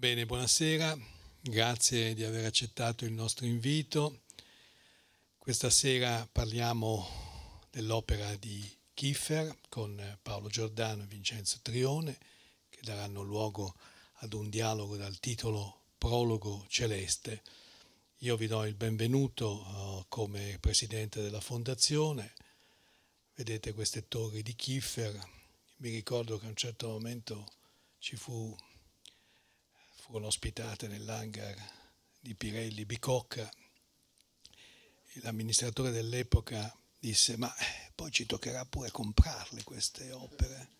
Bene, buonasera, grazie di aver accettato il nostro invito. Questa sera parliamo dell'opera di Kiefer con Paolo Giordano e Vincenzo Trione che daranno luogo ad un dialogo dal titolo Prologo Celeste. Io vi do il benvenuto eh, come presidente della fondazione. Vedete queste torri di Kiefer. Mi ricordo che a un certo momento ci fu furono ospitate nell'hangar di Pirelli Bicocca l'amministratore dell'epoca disse ma eh, poi ci toccherà pure comprarle queste opere.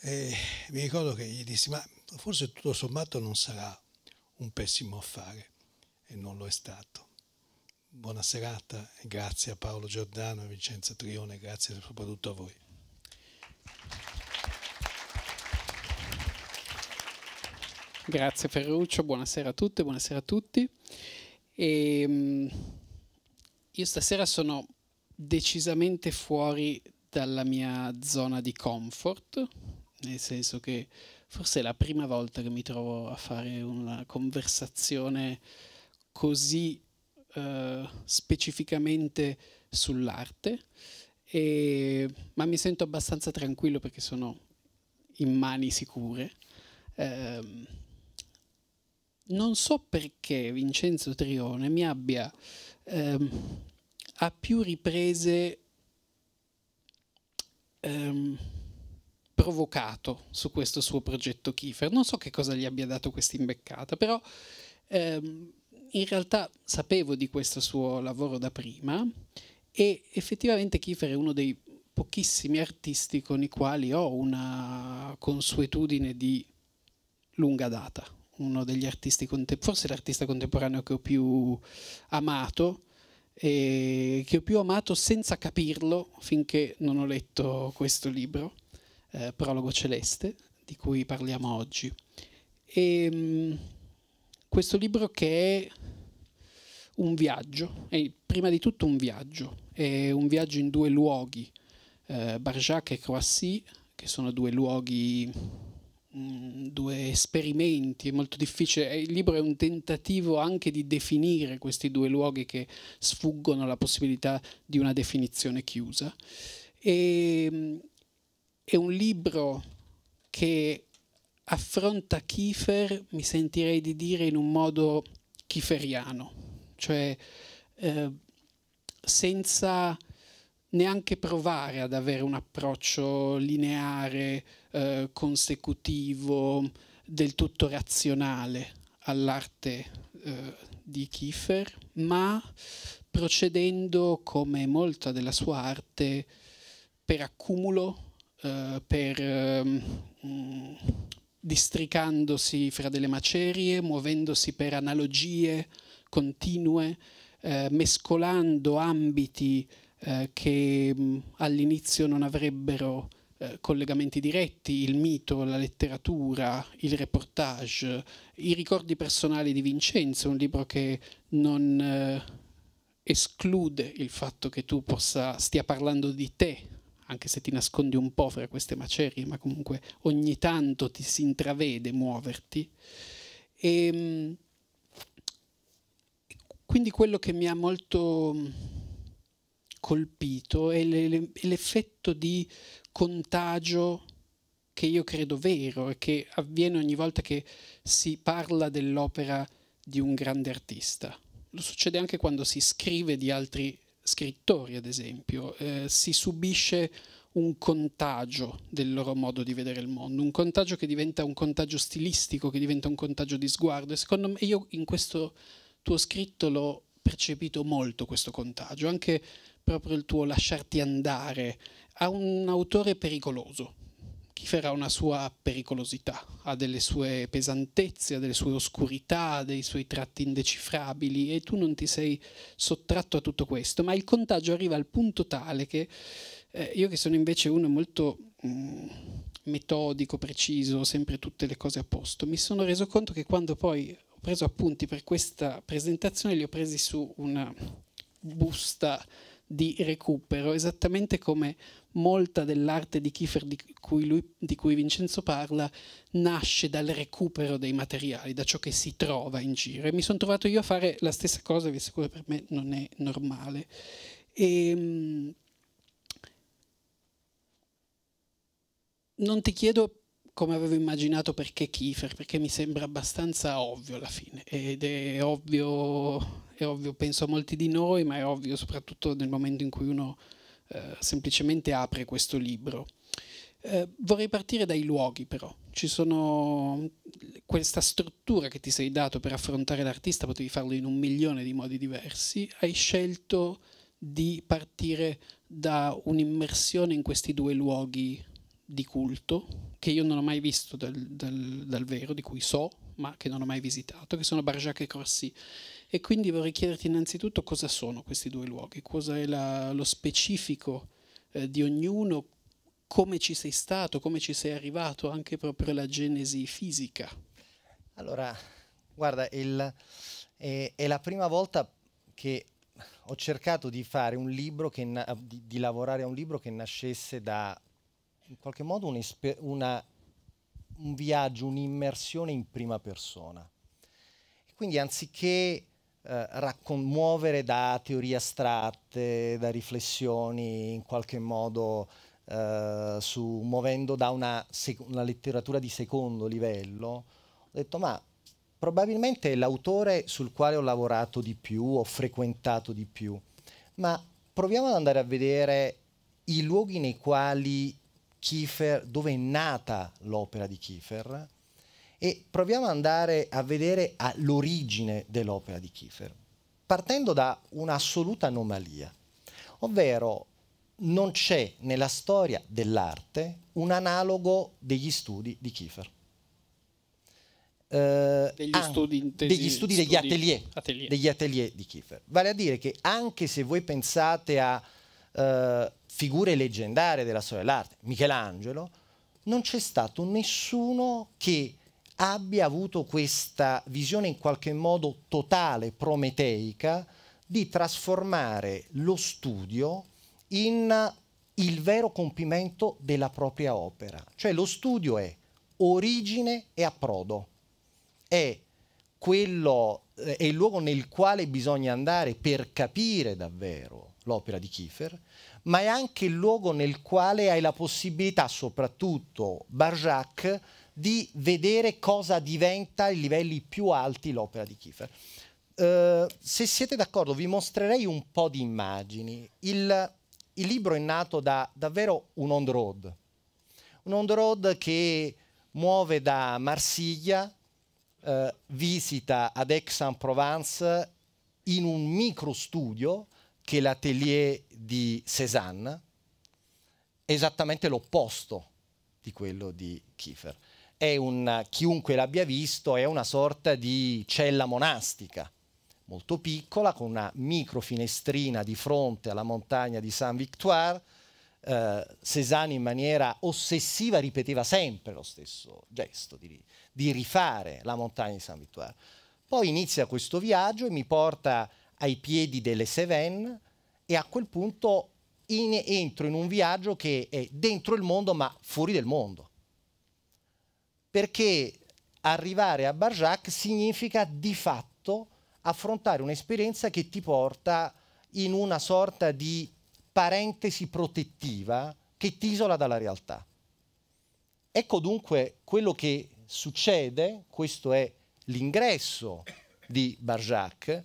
E mi ricordo che gli dissi ma forse tutto sommato non sarà un pessimo affare e non lo è stato. Buona serata grazie a Paolo Giordano e Vincenzo Trione, grazie soprattutto a voi. Grazie Ferruccio, buonasera a tutte, buonasera a tutti. E, ehm, io stasera sono decisamente fuori dalla mia zona di comfort, nel senso che forse è la prima volta che mi trovo a fare una conversazione così eh, specificamente sull'arte, e, ma mi sento abbastanza tranquillo perché sono in mani sicure. Um, non so perché Vincenzo Trione mi abbia ehm, a più riprese ehm, provocato su questo suo progetto Kiefer. Non so che cosa gli abbia dato questa imbeccata, però ehm, in realtà sapevo di questo suo lavoro da prima e effettivamente Kiefer è uno dei pochissimi artisti con i quali ho una consuetudine di lunga data, uno degli artisti forse l'artista contemporaneo che ho più amato, e che ho più amato senza capirlo finché non ho letto questo libro, eh, Prologo Celeste, di cui parliamo oggi. E, ehm, mh, questo libro che è un viaggio, è prima di tutto un viaggio, è un viaggio in due luoghi, eh, Barjac e Croissy, che sono due luoghi Mm, due esperimenti, è molto difficile. Eh, il libro è un tentativo anche di definire questi due luoghi che sfuggono alla possibilità di una definizione chiusa. E, ehm, è un libro che affronta Kiefer, mi sentirei di dire, in un modo kieferiano, cioè eh, senza neanche provare ad avere un approccio lineare, eh, consecutivo, del tutto razionale all'arte eh, di Kiefer, ma procedendo come molta della sua arte per accumulo, eh, per ehm, mh, districandosi fra delle macerie, muovendosi per analogie continue, eh, mescolando ambiti eh, che mh, mm, all'inizio non avrebbero eh, collegamenti diretti, il mito, la letteratura, il reportage, i ricordi personali di Vincenzo, un libro che non eh, esclude il fatto che tu possa, stia parlando di te, anche se ti nascondi un po' fra queste macerie, ma comunque ogni tanto ti si intravede muoverti. E, ehm, quindi quello che mi ha molto colpito è l'effetto di contagio che io credo vero e che avviene ogni volta che si parla dell'opera di un grande artista. Lo succede anche quando si scrive di altri scrittori, ad esempio, eh, si subisce un contagio del loro modo di vedere il mondo, un contagio che diventa un contagio stilistico, che diventa un contagio di sguardo. E secondo me, io in questo tuo scritto l'ho percepito molto questo contagio, anche proprio il tuo lasciarti andare a un autore pericoloso. Chi ha una sua pericolosità, ha delle sue pesantezze, ha delle sue oscurità, ha dei suoi tratti indecifrabili e tu non ti sei sottratto a tutto questo, ma il contagio arriva al punto tale che eh, io che sono invece uno molto mh, mm, metodico, preciso, sempre tutte le cose a posto, mi sono reso conto che quando poi ho preso appunti per questa presentazione li ho presi su una busta di recupero, esattamente come molta dell'arte di Kiefer di cui, lui, di cui Vincenzo parla nasce dal recupero dei materiali, da ciò che si trova in giro. E mi sono trovato io a fare la stessa cosa, che sicuro per me non è normale. E, ehm, non ti chiedo come avevo immaginato perché Kiefer, perché mi sembra abbastanza ovvio alla fine, ed è ovvio è ovvio, penso a molti di noi, ma è ovvio soprattutto nel momento in cui uno eh, semplicemente apre questo libro. Eh, vorrei partire dai luoghi però, ci sono questa struttura che ti sei dato per affrontare l'artista, potevi farlo in un milione di modi diversi, hai scelto di partire da un'immersione in questi due luoghi di culto che io non ho mai visto dal, dal, dal vero, di cui so, ma che non ho mai visitato, che sono Barjac e Corsi. E quindi vorrei chiederti innanzitutto cosa sono questi due luoghi, cosa è la, lo specifico eh, di ognuno, come ci sei stato, come ci sei arrivato, anche proprio la genesi fisica. Allora, guarda, il, eh, è la prima volta che ho cercato di fare un libro, che, di, di, lavorare a un libro che nascesse da, in qualche modo, un, una, un viaggio, un'immersione in prima persona. Quindi anziché eh, muovere da teorie astratte, da riflessioni in qualche modo eh, su, muovendo da una, una, letteratura di secondo livello, ho detto ma probabilmente è l'autore sul quale ho lavorato di più, ho frequentato di più, ma proviamo ad andare a vedere i luoghi nei quali Kiefer, dove è nata l'opera di Kiefer, e proviamo ad andare a vedere all'origine dell'opera di Kiefer, partendo da un'assoluta anomalia, ovvero non c'è nella storia dell'arte un analogo degli studi di Kiefer. Eh, degli, an- studi, intesi, degli, studi, degli studi atelier, atelier, degli atelier di Kiefer. Vale a dire che anche se voi pensate a eh, figure leggendarie della storia dell'arte, Michelangelo, non c'è stato nessuno che abbia avuto questa visione in qualche modo totale, prometeica, di trasformare lo studio in il vero compimento della propria opera. Cioè lo studio è origine e approdo, è, quello, eh, è il luogo nel quale bisogna andare per capire davvero l'opera di Kiefer, ma è anche il luogo nel quale hai la possibilità, soprattutto Barjac, di vedere cosa diventa ai livelli più alti l'opera di Kiefer. Uh, se siete d'accordo vi mostrerei un po' di immagini. Il, il libro è nato da davvero un on-road, un on-road che muove da Marsiglia, uh, visita ad Aix-en-Provence in un micro studio che è l'atelier di Cézanne, esattamente l'opposto di quello di Kiefer è un, chiunque l'abbia visto, è una sorta di cella monastica, molto piccola, con una micro finestrina di fronte alla montagna di Saint-Victoire. Eh, Cézanne in maniera ossessiva ripeteva sempre lo stesso gesto di, di rifare la montagna di Saint-Victoire. Poi inizia questo viaggio e mi porta ai piedi delle Cévennes e a quel punto in, entro in un viaggio che è dentro il mondo ma fuori del mondo perché arrivare a Barjac significa di fatto affrontare un'esperienza che ti porta in una sorta di parentesi protettiva che ti isola dalla realtà. Ecco dunque quello che succede, questo è l'ingresso di Barjac.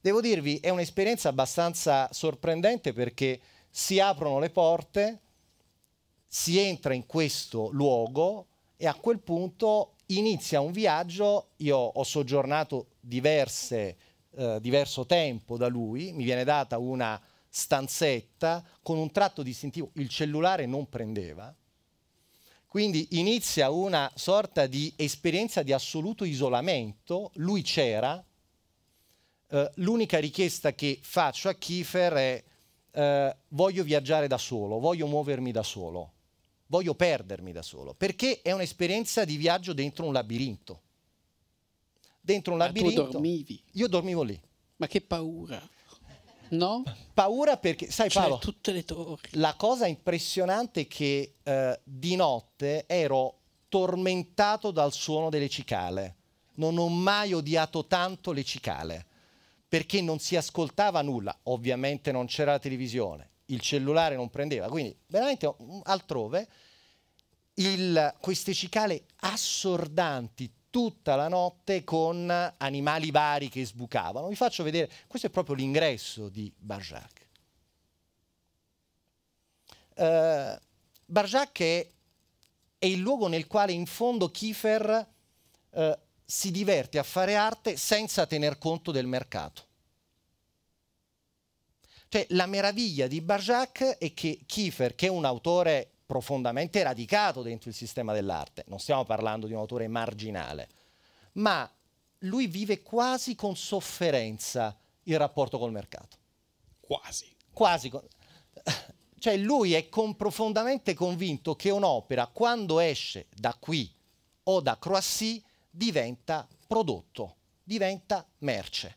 Devo dirvi, è un'esperienza abbastanza sorprendente perché si aprono le porte, si entra in questo luogo e a quel punto inizia un viaggio, io ho soggiornato diverse, eh, diverso tempo da lui, mi viene data una stanzetta con un tratto distintivo, il cellulare non prendeva, quindi inizia una sorta di esperienza di assoluto isolamento, lui c'era, eh, l'unica richiesta che faccio a Kiefer è eh, voglio viaggiare da solo, voglio muovermi da solo voglio perdermi da solo, perché è un'esperienza di viaggio dentro un labirinto. Dentro un labirinto. Ma tu dormivi. Io dormivo lì. Ma che paura. No? Paura perché, sai cioè, Paolo, tutte le torri. la cosa impressionante è che eh, di notte ero tormentato dal suono delle cicale. Non ho mai odiato tanto le cicale perché non si ascoltava nulla. Ovviamente non c'era la televisione, il cellulare non prendeva, quindi veramente mm, altrove il, queste cicale assordanti tutta la notte con animali vari che sbucavano. Vi faccio vedere, questo è proprio l'ingresso di Barjac. Uh, Barjac è, è, il luogo nel quale in fondo Kiefer uh, si diverte a fare arte senza tener conto del mercato. Cioè, la meraviglia di Barjac è che Kiefer, che è un autore profondamente radicato dentro il sistema dell'arte, non stiamo parlando di un autore marginale, ma lui vive quasi con sofferenza il rapporto col mercato. Quasi. Quasi. Con... Cioè lui è con profondamente convinto che un'opera, quando esce da qui o da Croissy, diventa prodotto, diventa merce.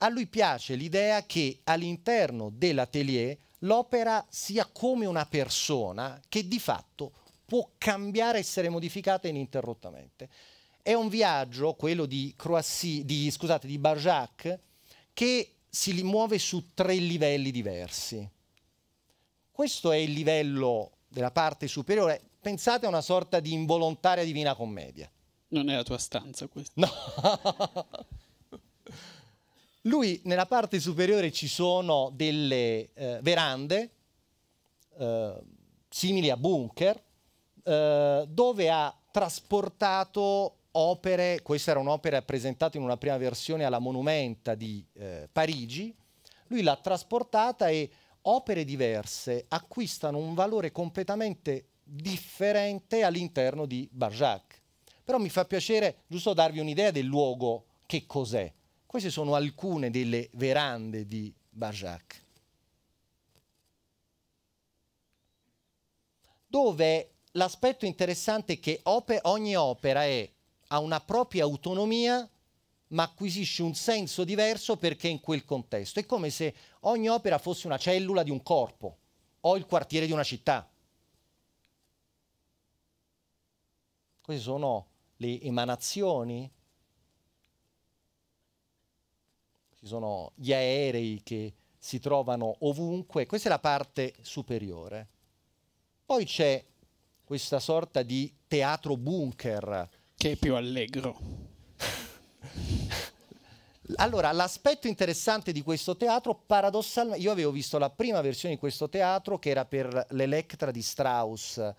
A lui piace l'idea che all'interno dell'atelier l'opera sia come una persona che di fatto può cambiare, essere modificata ininterrottamente. È un viaggio, quello di, Croissy, di, scusate, di Barjac, che si muove su tre livelli diversi. Questo è il livello della parte superiore. Pensate a una sorta di involontaria divina commedia. Non è la tua stanza questa. No. Lui nella parte superiore ci sono delle eh, verande eh, simili a bunker eh, dove ha trasportato opere, questa era un'opera presentata in una prima versione alla Monumenta di eh, Parigi, lui l'ha trasportata e opere diverse acquistano un valore completamente differente all'interno di Barjac. Però mi fa piacere giusto darvi un'idea del luogo che cos'è. Queste sono alcune delle verande di Barjac. Dove l'aspetto interessante è che op ogni opera è, ha una propria autonomia ma acquisisce un senso diverso perché in quel contesto. È come se ogni opera fosse una cellula di un corpo o il quartiere di una città. Queste sono le emanazioni sono gli aerei che si trovano ovunque, questa è la parte superiore. Poi c'è questa sorta di teatro bunker. Che è più allegro. allora, l'aspetto interessante di questo teatro, paradossalmente, io avevo visto la prima versione di questo teatro che era per l'Electra di Strauss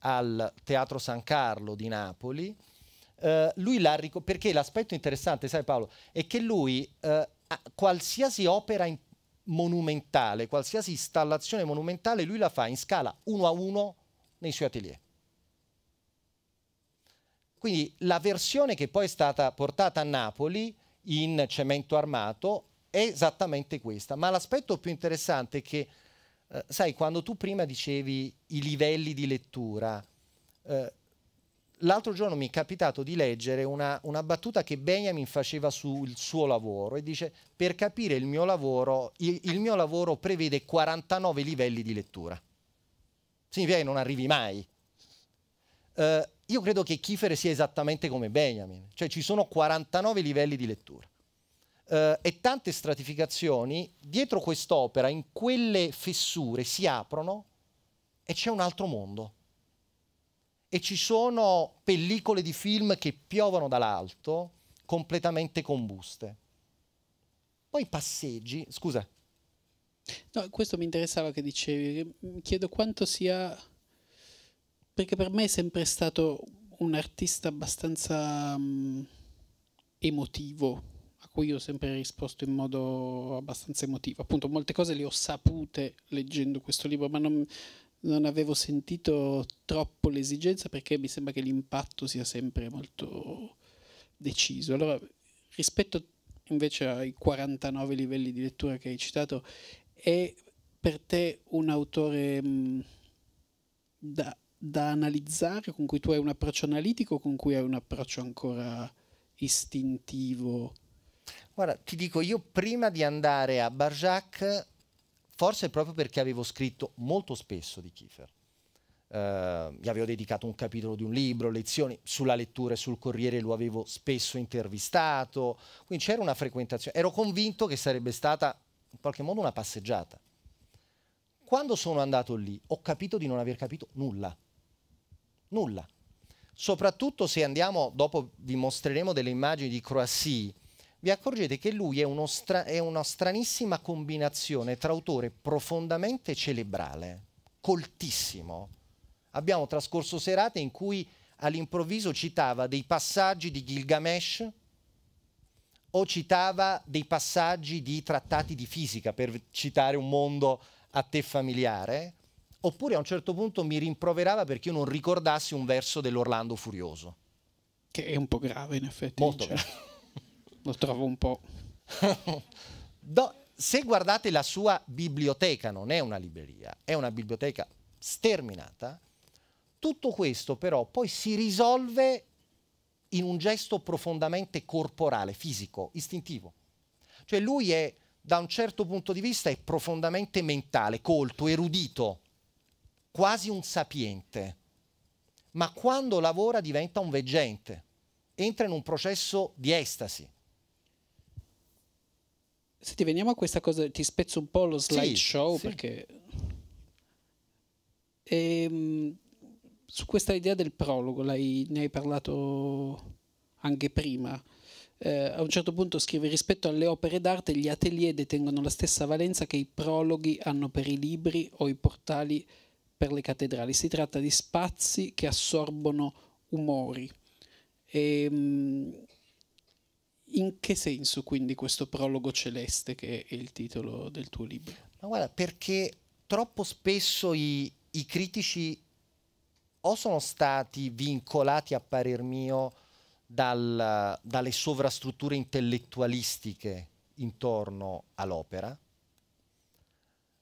al Teatro San Carlo di Napoli. Uh, lui l'ha ricoperto perché l'aspetto interessante, sai Paolo, è che lui uh, qualsiasi opera monumentale, qualsiasi installazione monumentale, lui la fa in scala uno a uno nei suoi atelier. Quindi la versione che poi è stata portata a Napoli in cemento armato è esattamente questa, ma l'aspetto più interessante è che, eh, sai, quando tu prima dicevi i livelli di lettura, eh, l'altro giorno mi è capitato di leggere una, una, battuta che Benjamin faceva sul suo lavoro e dice per capire il mio lavoro, il, il mio lavoro prevede 49 livelli di lettura. Significa che non arrivi mai. Uh, io credo che Kiefer sia esattamente come Benjamin, cioè ci sono 49 livelli di lettura. Uh, e tante stratificazioni, dietro quest'opera, in quelle fessure si aprono e c'è un altro mondo e ci sono pellicole di film che piovono dall'alto completamente combuste. Poi passeggi, scusa. No, questo mi interessava che dicevi, chiedo quanto sia perché per me è sempre stato un artista abbastanza um, emotivo, a cui ho sempre risposto in modo abbastanza emotivo. Appunto, molte cose le ho sapute leggendo questo libro, ma non, non avevo sentito troppo l'esigenza perché mi sembra che l'impatto sia sempre molto deciso. Allora, rispetto invece ai 49 livelli di lettura che hai citato, è per te un autore mh, mm, da, da, analizzare, con cui tu hai un approccio analitico o con cui hai un approccio ancora istintivo? Guarda, ti dico, io prima di andare a Barjac forse proprio perché avevo scritto molto spesso di Kiefer. Uh, gli avevo dedicato un capitolo di un libro, lezioni sulla lettura e sul Corriere lo avevo spesso intervistato, quindi c'era una frequentazione, ero convinto che sarebbe stata in qualche modo una passeggiata. Quando sono andato lì ho capito di non aver capito nulla, nulla, soprattutto se andiamo, dopo vi mostreremo delle immagini di Croassie, vi accorgete che lui è, stra è una stranissima combinazione tra autore profondamente celebrale, coltissimo. Abbiamo trascorso serate in cui all'improvviso citava dei passaggi di Gilgamesh o citava dei passaggi di trattati di fisica, per citare un mondo a te familiare, oppure a un certo punto mi rimproverava perché io non ricordassi un verso dell'Orlando Furioso. Che è un po' grave in effetti. Molto cioè. grave. Lo trovo un po'. no, se guardate la sua biblioteca, non è una libreria, è una biblioteca sterminata, tutto questo però poi si risolve in un gesto profondamente corporale, fisico, istintivo. Cioè lui è, da un certo punto di vista, è profondamente mentale, colto, erudito, quasi un sapiente, ma quando lavora diventa un veggente, entra in un processo di estasi. Senti, veniamo a questa cosa, ti spezzo un po' lo slideshow sì, sì. perché... E, ehm, su questa idea del prologo, lei, ne hai parlato anche prima. Eh, a un certo punto scrive rispetto alle opere d'arte gli atelier detengono la stessa valenza che i prologhi hanno per i libri o i portali per le cattedrali. Si tratta di spazi che assorbono umori. E, ehm, in che senso quindi questo prologo celeste che è il titolo del tuo libro? Ma guarda, perché troppo spesso i, i critici o sono stati vincolati a parer mio dal, dalle sovrastrutture intellettualistiche intorno all'opera,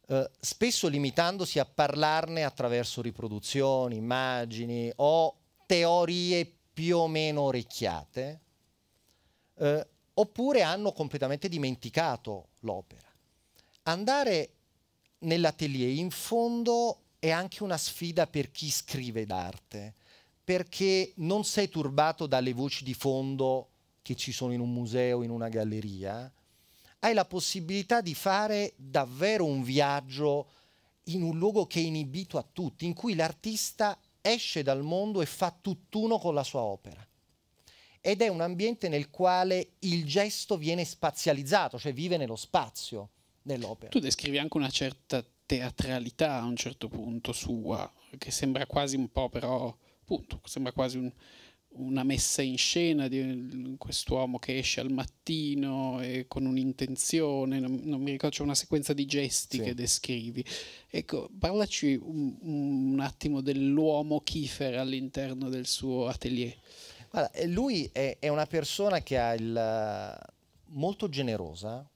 eh, spesso limitandosi a parlarne attraverso riproduzioni, immagini o teorie più o meno orecchiate, eh, oppure hanno completamente dimenticato l'opera. Andare nell'atelier in fondo è anche una sfida per chi scrive d'arte, perché non sei turbato dalle voci di fondo che ci sono in un museo, in una galleria, hai la possibilità di fare davvero un viaggio in un luogo che è inibito a tutti, in cui l'artista esce dal mondo e fa tutt'uno con la sua opera ed è un ambiente nel quale il gesto viene spazializzato, cioè vive nello spazio dell'opera. Tu descrivi anche una certa teatralità a un certo punto sua, che sembra quasi un po' però, appunto, sembra quasi un, una messa in scena di quest'uomo che esce al mattino e con un'intenzione, non, non, mi ricordo, c'è una sequenza di gesti sì. che descrivi. Ecco, parlaci un, un attimo dell'uomo Kiefer all'interno del suo atelier. Guarda, eh, lui è, è, una persona che ha il, eh, molto generosa,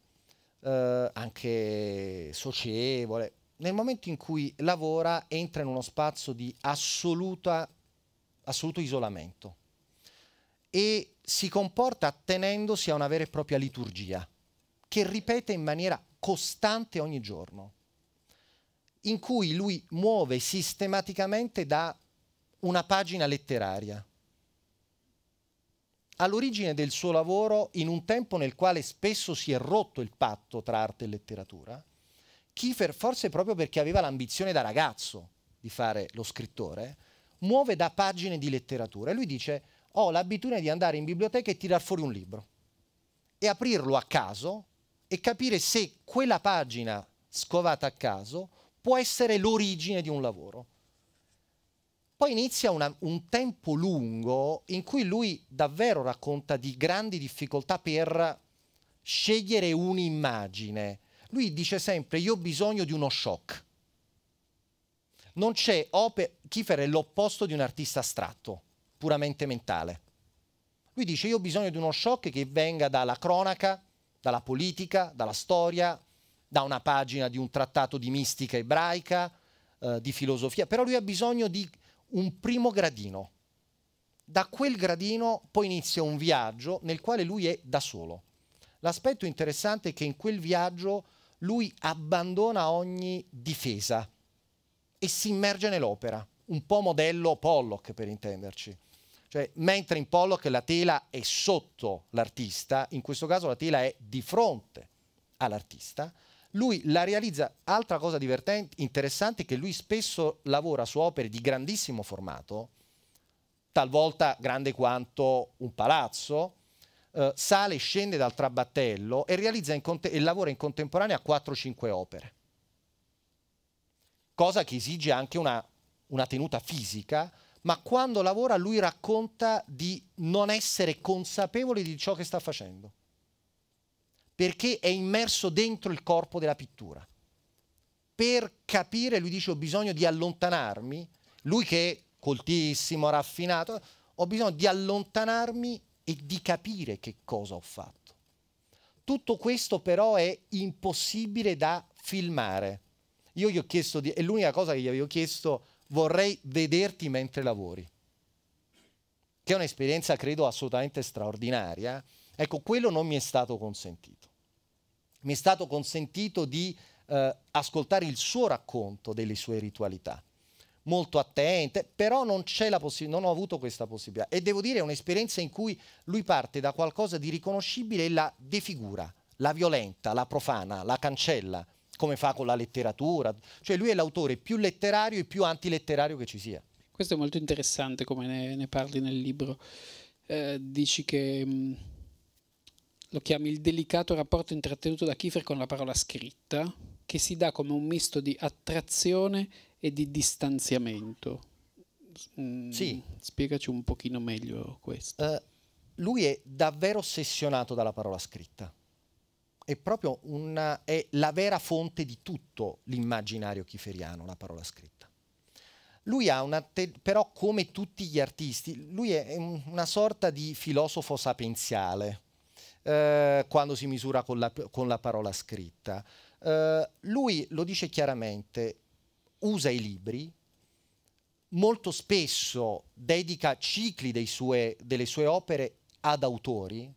eh, anche socievole. Nel momento in cui lavora entra in uno spazio di assoluta, assoluto isolamento e si comporta attenendosi a una vera e propria liturgia che ripete in maniera costante ogni giorno, in cui lui muove sistematicamente da una pagina letteraria all'origine del suo lavoro in un tempo nel quale spesso si è rotto il patto tra arte e letteratura, Kiefer, forse proprio perché aveva l'ambizione da ragazzo di fare lo scrittore, muove da pagine di letteratura e lui dice ho l'abitudine di andare in biblioteca e tirar fuori un libro e aprirlo a caso e capire se quella pagina scovata a caso può essere l'origine di un lavoro. Poi inizia una, un tempo lungo in cui lui davvero racconta di grandi difficoltà per scegliere un'immagine. Lui dice sempre io ho bisogno di uno shock. Non c'è opera, Kiefer è l'opposto di un artista astratto, puramente mentale. Lui dice io ho bisogno di uno shock che venga dalla cronaca, dalla politica, dalla storia, da una pagina di un trattato di mistica ebraica, eh, di filosofia, però lui ha bisogno di un primo gradino. Da quel gradino poi inizia un viaggio nel quale lui è da solo. L'aspetto interessante è che in quel viaggio lui abbandona ogni difesa e si immerge nell'opera, un po' modello Pollock per intenderci. Cioè, mentre in Pollock la tela è sotto l'artista, in questo caso la tela è di fronte all'artista lui la realizza. Altra cosa divertente, interessante, è che lui spesso lavora su opere di grandissimo formato, talvolta grande quanto un palazzo, eh, sale e scende dal trabattello e, e lavora in contemporanea 4-5 opere. Cosa che esige anche una, una tenuta fisica, ma quando lavora lui racconta di non essere consapevole di ciò che sta facendo perché è immerso dentro il corpo della pittura. Per capire, lui dice, ho bisogno di allontanarmi, lui che è coltissimo, raffinato, ho bisogno di allontanarmi e di capire che cosa ho fatto. Tutto questo però è impossibile da filmare. Io gli ho chiesto, di, è l'unica cosa che gli avevo chiesto, vorrei vederti mentre lavori, che è un'esperienza credo assolutamente straordinaria. Ecco, quello non mi è stato consentito mi è stato consentito di eh, ascoltare il suo racconto delle sue ritualità, molto attente, però non, non ho avuto questa possibilità. E devo dire è un'esperienza in cui lui parte da qualcosa di riconoscibile e la defigura, la violenta, la profana, la cancella, come fa con la letteratura. Cioè lui è l'autore più letterario e più antiletterario che ci sia. Questo è molto interessante come ne, ne parli nel libro. Eh, dici che... Mh lo chiami il delicato rapporto intrattenuto da Kiefer con la parola scritta, che si dà come un misto di attrazione e di distanziamento. Mm, sì. Spiegaci un pochino meglio questo. Uh, lui è davvero ossessionato dalla parola scritta. È proprio una, è la vera fonte di tutto l'immaginario chiferiano, la parola scritta. Lui ha una, però come tutti gli artisti, lui è una sorta di filosofo sapienziale, eh, quando si misura con la, con la parola scritta. Eh, lui lo dice chiaramente, usa i libri, molto spesso dedica cicli sue, delle sue opere ad autori,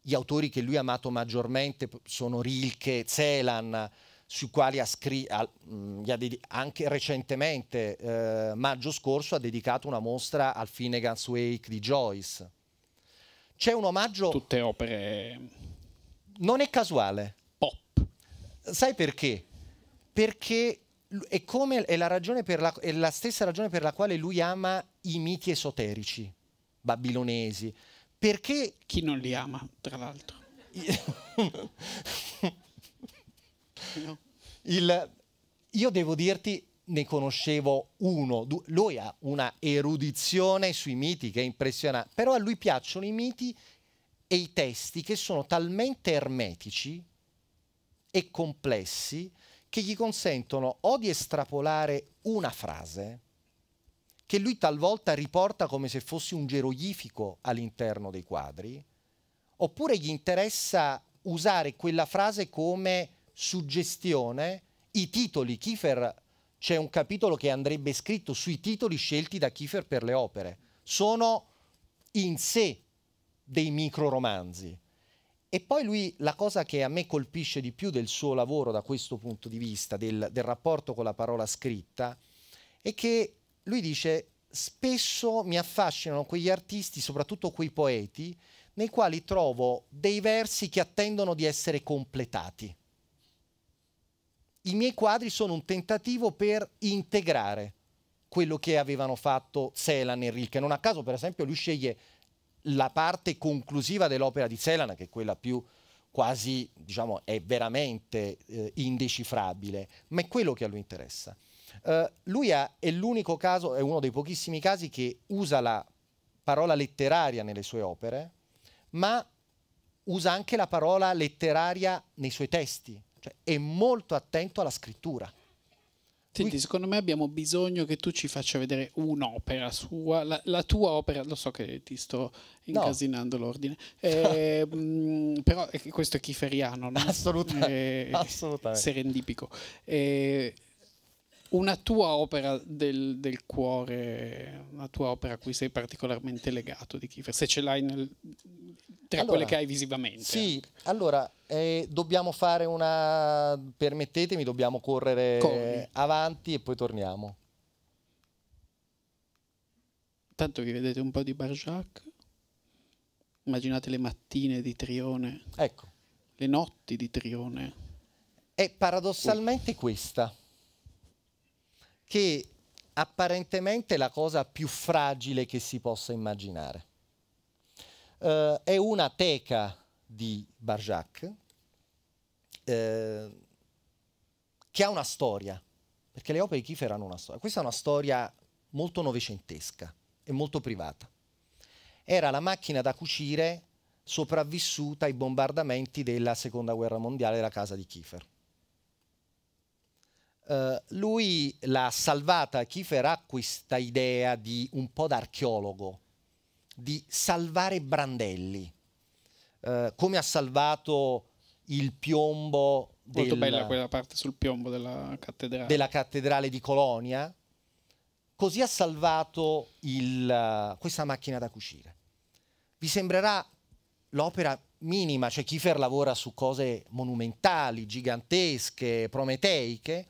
gli autori che lui ha amato maggiormente sono Rilke, Zelan, sui quali ha scritto, mm, anche recentemente, eh, maggio scorso, ha dedicato una mostra al Finnegan's Wake di Joyce. C'è un omaggio... Tutte opere... Non è casuale. Pop. Sai perché? Perché è, come, è, la la, è la stessa ragione per la quale lui ama i miti esoterici babilonesi. Perché... Chi non li ama, tra l'altro. no. io devo dirti, ne conoscevo uno. Lui ha una erudizione sui miti che è impressionante, però a lui piacciono i miti e i testi che sono talmente ermetici e complessi che gli consentono o di estrapolare una frase, che lui talvolta riporta come se fosse un geroglifico all'interno dei quadri, oppure gli interessa usare quella frase come suggestione. I titoli, Kiefer c'è un capitolo che andrebbe scritto sui titoli scelti da Kiefer per le opere. Sono in sé dei micro romanzi. E poi lui, la cosa che a me colpisce di più del suo lavoro da questo punto di vista, del, del rapporto con la parola scritta, è che lui dice spesso mi affascinano quegli artisti, soprattutto quei poeti, nei quali trovo dei versi che attendono di essere completati i miei quadri sono un tentativo per integrare quello che avevano fatto Celan e Rilke. Non a caso, per esempio, lui sceglie la parte conclusiva dell'opera di Celan, che è quella più quasi, diciamo, è veramente eh, indecifrabile, ma è quello che a lui interessa. Uh, lui ha, è l'unico caso, è uno dei pochissimi casi che usa la parola letteraria nelle sue opere, ma usa anche la parola letteraria nei suoi testi, cioè, è molto attento alla scrittura. Senti, secondo me abbiamo bisogno che tu ci faccia vedere un'opera sua, la, la tua opera, lo so che ti sto incasinando no. l'ordine, eh, mh, però questo è kiferiano, no? assolutamente, eh, assolutamente. serendipico. Eh, una tua opera del, del, cuore, una tua opera a cui sei particolarmente legato di Kiefer, se ce l'hai nel, tra allora, quelle che hai visivamente. Sì, allora eh, dobbiamo fare una, permettetemi, dobbiamo correre Corri. avanti e poi torniamo. Tanto vi vedete un po' di Barjac, immaginate le mattine di Trione, ecco. le notti di Trione. È paradossalmente uh. questa che apparentemente è la cosa più fragile che si possa immaginare. Uh, è una teca di Barjac uh, che ha una storia, perché le opere di Kiefer hanno una storia. Questa è una storia molto novecentesca e molto privata. Era la macchina da cucire sopravvissuta ai bombardamenti della seconda guerra mondiale della casa di Kiefer eh, lui l'ha salvata, Kiefer ha questa idea di un po' d'archeologo, di salvare Brandelli, uh, come ha salvato il piombo... Molto del, bella quella parte sul piombo della cattedrale. Della cattedrale di Colonia. Così ha salvato il, uh, questa macchina da cucire. Vi sembrerà l'opera minima, cioè Kiefer lavora su cose monumentali, gigantesche, prometeiche,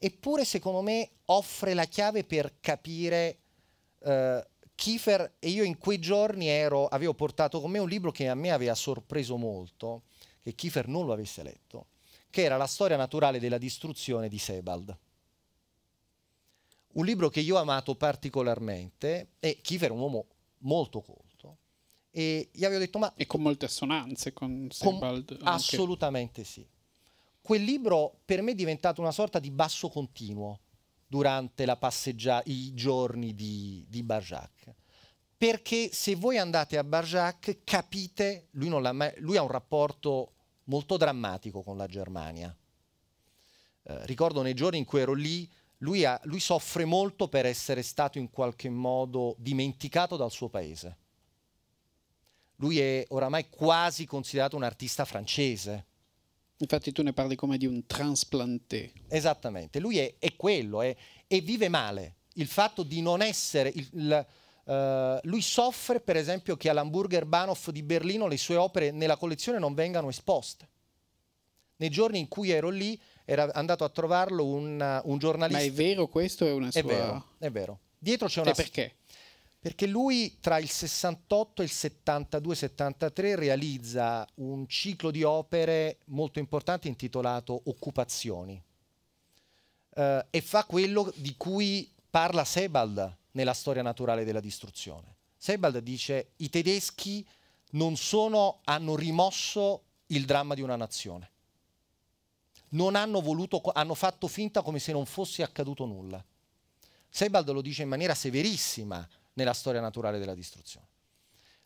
eppure secondo me offre la chiave per capire eh, Kiefer e io in quei giorni ero, avevo portato con me un libro che a me aveva sorpreso molto, che Kiefer non lo avesse letto, che era La storia naturale della distruzione di Sebald. Un libro che io ho amato particolarmente e Kiefer è un uomo molto colto e gli avevo detto ma... E con molte assonanze con Sebald. Con, assolutamente sì quel libro per me è diventato una sorta di basso continuo durante i giorni di, di Barjac. Perché se voi andate a Barjac capite, lui, mai, lui ha un rapporto molto drammatico con la Germania. Eh, ricordo nei giorni in cui ero lì, lui, ha, lui, soffre molto per essere stato in qualche modo dimenticato dal suo paese. Lui è oramai quasi considerato un artista francese, Infatti tu ne parli come di un transplanté. Esattamente, lui è, è quello è, e vive male. Il fatto di non essere... Il, il, Uh, lui soffre, per esempio, che all'Hamburger Bahnhof di Berlino le sue opere nella collezione non vengano esposte. Nei giorni in cui ero lì, era andato a trovarlo un, uh, un giornalista. Ma è vero questo? È una sua... È vero, è vero. Dietro c'è una... E perché? S- perché lui tra il 68 e il 72-73 realizza un ciclo di opere molto importante intitolato Occupazioni eh, e fa quello di cui parla Sebald nella storia naturale della distruzione. Sebald dice i tedeschi non sono, hanno rimosso il dramma di una nazione, non hanno voluto, hanno fatto finta come se non fosse accaduto nulla. Sebald lo dice in maniera severissima, nella storia naturale della distruzione.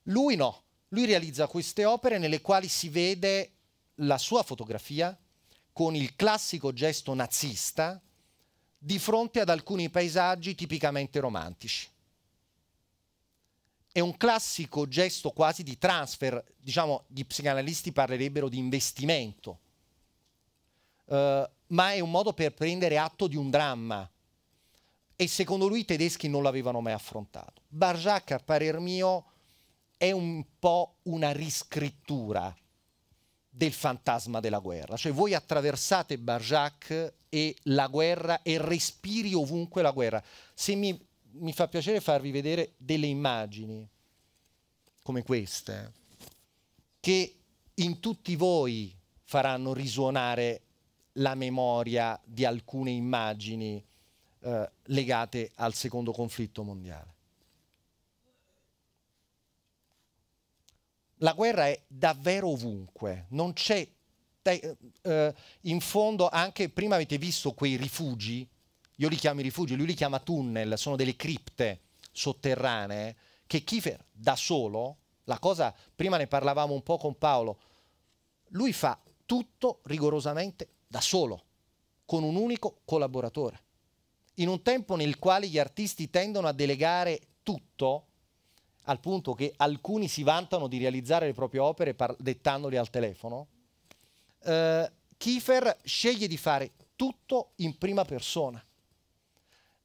Lui no, lui realizza queste opere nelle quali si vede la sua fotografia con il classico gesto nazista di fronte ad alcuni paesaggi tipicamente romantici. È un classico gesto quasi di transfer, diciamo gli psicanalisti parlerebbero di investimento, uh, ma è un modo per prendere atto di un dramma, e secondo lui i tedeschi non l'avevano mai affrontato. Barjac, a parer mio, è un po' una riscrittura del fantasma della guerra, cioè voi attraversate Barjac e la guerra e respiri ovunque la guerra. Se mi, mi fa piacere farvi vedere delle immagini come queste, che in tutti voi faranno risuonare la memoria di alcune immagini eh, legate al secondo conflitto mondiale. La guerra è davvero ovunque, non c'è eh, in fondo anche prima avete visto quei rifugi, io li chiamo i rifugi, lui li chiama tunnel, sono delle cripte sotterranee che Kiefer da solo, la cosa prima ne parlavamo un po' con Paolo, lui fa tutto rigorosamente da solo, con un unico collaboratore in un tempo nel quale gli artisti tendono a delegare tutto, al punto che alcuni si vantano di realizzare le proprie opere dettandole al telefono, eh, Kiefer sceglie di fare tutto in prima persona.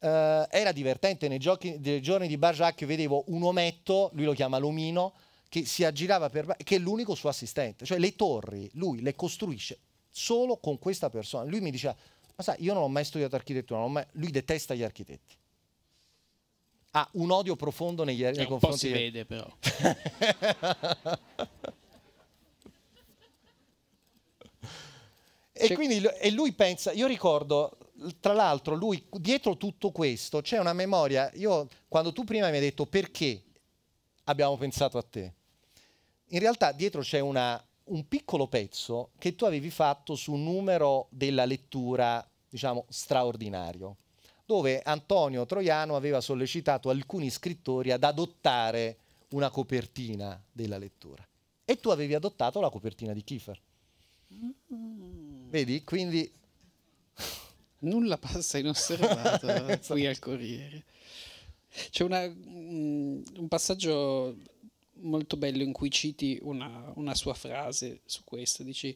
Eh, era divertente, nei, giochi, nei giorni di Barjac vedevo un ometto, lui lo chiama Lomino, che si aggirava per... che è l'unico suo assistente, cioè le torri, lui le costruisce solo con questa persona. Lui mi diceva ma sai, io non ho mai studiato architettura, mai... lui detesta gli architetti. Ha ah, un odio profondo negli cioè, nei confronti. Non po' si vede però. e quindi e lui pensa, io ricordo, tra l'altro, lui dietro tutto questo c'è una memoria. Io quando tu prima mi hai detto perché abbiamo pensato a te, in realtà dietro c'è una un piccolo pezzo che tu avevi fatto su un numero della lettura, diciamo, straordinario, dove Antonio Troiano aveva sollecitato alcuni scrittori ad adottare una copertina della lettura. E tu avevi adottato la copertina di Kiefer. Mm. Vedi? Quindi... Nulla passa inosservato qui al Corriere. C'è una, mm, un passaggio molto bello in cui citi una, una sua frase su questo, dici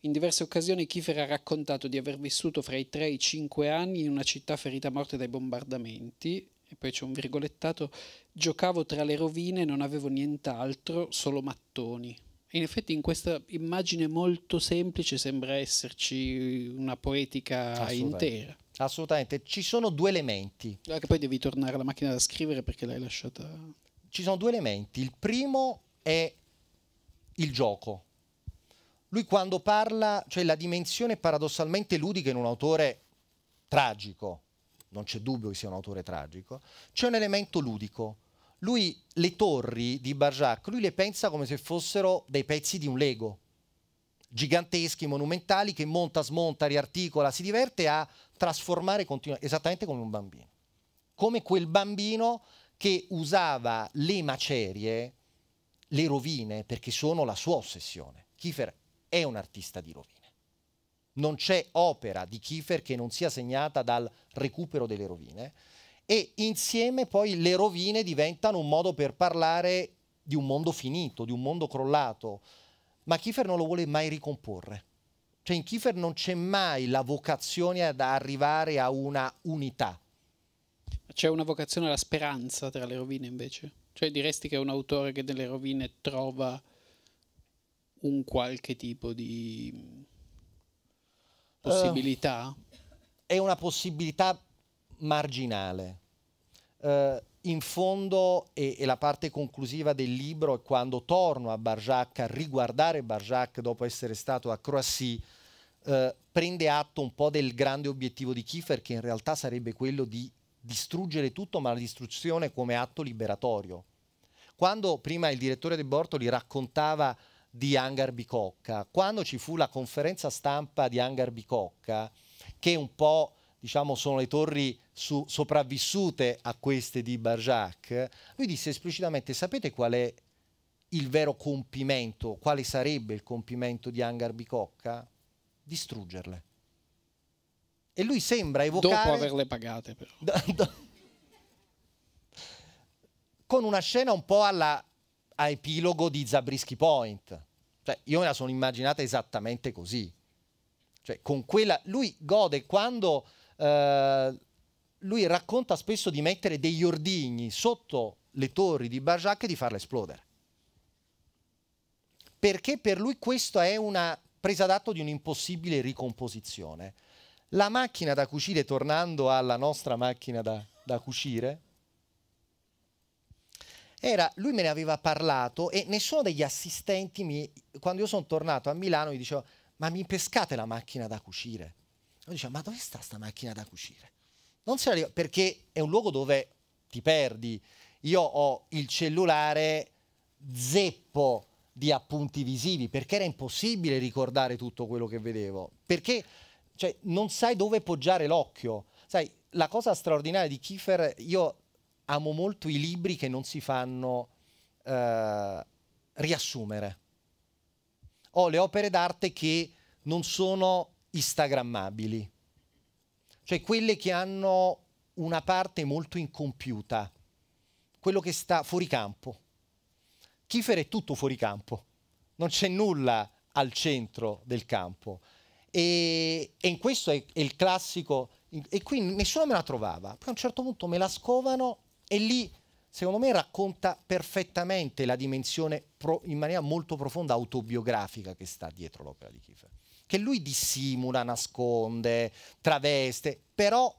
in diverse occasioni Kiefer ha raccontato di aver vissuto fra i 3 e i 5 anni in una città ferita a morte dai bombardamenti, e poi c'è un virgolettato, giocavo tra le rovine, non avevo nient'altro, solo mattoni. E in effetti in questa immagine molto semplice sembra esserci una poetica Assolutamente. intera. Assolutamente, ci sono due elementi. Allora poi devi tornare alla macchina da scrivere perché l'hai lasciata ci sono due elementi. Il primo è il gioco. Lui quando parla, cioè la dimensione paradossalmente ludica in un autore tragico, non c'è dubbio che sia un autore tragico, c'è un elemento ludico. Lui le torri di Barjac, lui le pensa come se fossero dei pezzi di un Lego, giganteschi, monumentali, che monta, smonta, riarticola, si diverte a trasformare continuamente, esattamente come un bambino. Come quel bambino che usava le macerie, le rovine, perché sono la sua ossessione. Kiefer è un artista di rovine. Non c'è opera di Kiefer che non sia segnata dal recupero delle rovine e insieme poi le rovine diventano un modo per parlare di un mondo finito, di un mondo crollato, ma Kiefer non lo vuole mai ricomporre. Cioè in Kiefer non c'è mai la vocazione ad arrivare a una unità, c'è una vocazione alla speranza tra le rovine invece? Cioè diresti che è un autore che nelle rovine trova un qualche tipo di mm, eh, possibilità? Uh, è una possibilità marginale. Uh, in fondo, e, e, la parte conclusiva del libro è quando torno a Barjac, a riguardare Barjac dopo essere stato a Croissy, uh, prende atto un po' del grande obiettivo di Kiefer, che in realtà sarebbe quello di distruggere tutto, ma la distruzione come atto liberatorio. Quando prima il direttore De Bortoli raccontava di Angar Bicocca, quando ci fu la conferenza stampa di Angar Bicocca, che un po' diciamo, sono le torri su, sopravvissute a queste di Barjac, lui disse esplicitamente, sapete qual è il vero compimento, quale sarebbe il compimento di Angar Bicocca? Distruggerle. E lui sembra evocare... Dopo averle pagate però. con una scena un po' alla, a epilogo di Zabriskie Point. Cioè, io me la sono immaginata esattamente così. Cioè, con quella... Lui gode quando... Eh, lui racconta spesso di mettere degli ordigni sotto le torri di Barjac e di farle esplodere. Perché per lui questa è una presa d'atto di un'impossibile ricomposizione la macchina da cucire, tornando alla nostra macchina da, da cucire, era, lui me ne aveva parlato e nessuno degli assistenti, mi, quando io sono tornato a Milano, mi diceva, ma mi pescate la macchina da cucire? Io dicevo, ma dove sta sta macchina da cucire? Non se la perché è un luogo dove ti perdi. Io ho il cellulare zeppo di appunti visivi, perché era impossibile ricordare tutto quello che vedevo. Perché cioè non sai dove poggiare l'occhio. Sai, la cosa straordinaria di Kiefer, io amo molto i libri che non si fanno eh, riassumere. Ho le opere d'arte che non sono instagrammabili, cioè quelle che hanno una parte molto incompiuta, quello che sta fuori campo. Kiefer è tutto fuori campo, non c'è nulla al centro del campo. E, e in questo è, è il classico, e qui nessuno me la trovava. Poi a un certo punto me la scovano e lì secondo me racconta perfettamente la dimensione pro, in maniera molto profonda autobiografica che sta dietro l'opera di Kiefer. Che lui dissimula, nasconde, traveste, però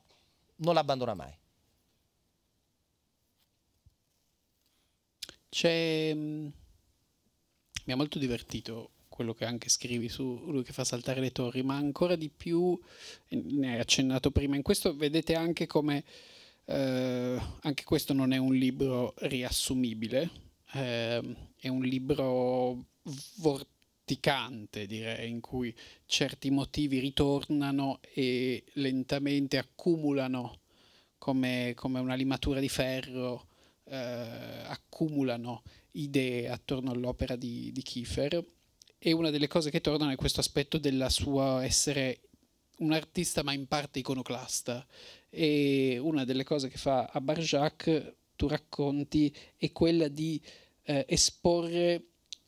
non l'abbandona mai. C'è... Mm, mi ha molto divertito quello che anche scrivi su lui che fa saltare le torri, ma ancora di più, ne hai accennato prima, in questo vedete anche come eh, anche questo non è un libro riassumibile, eh, è un libro vorticante, direi, in cui certi motivi ritornano e lentamente accumulano come, come una limatura di ferro, eh, accumulano idee attorno all'opera di, di Kiefer e una delle cose che tornano è questo aspetto della sua essere un artista ma in parte iconoclasta e una delle cose che fa a Barjac, tu racconti, è quella di eh, esporre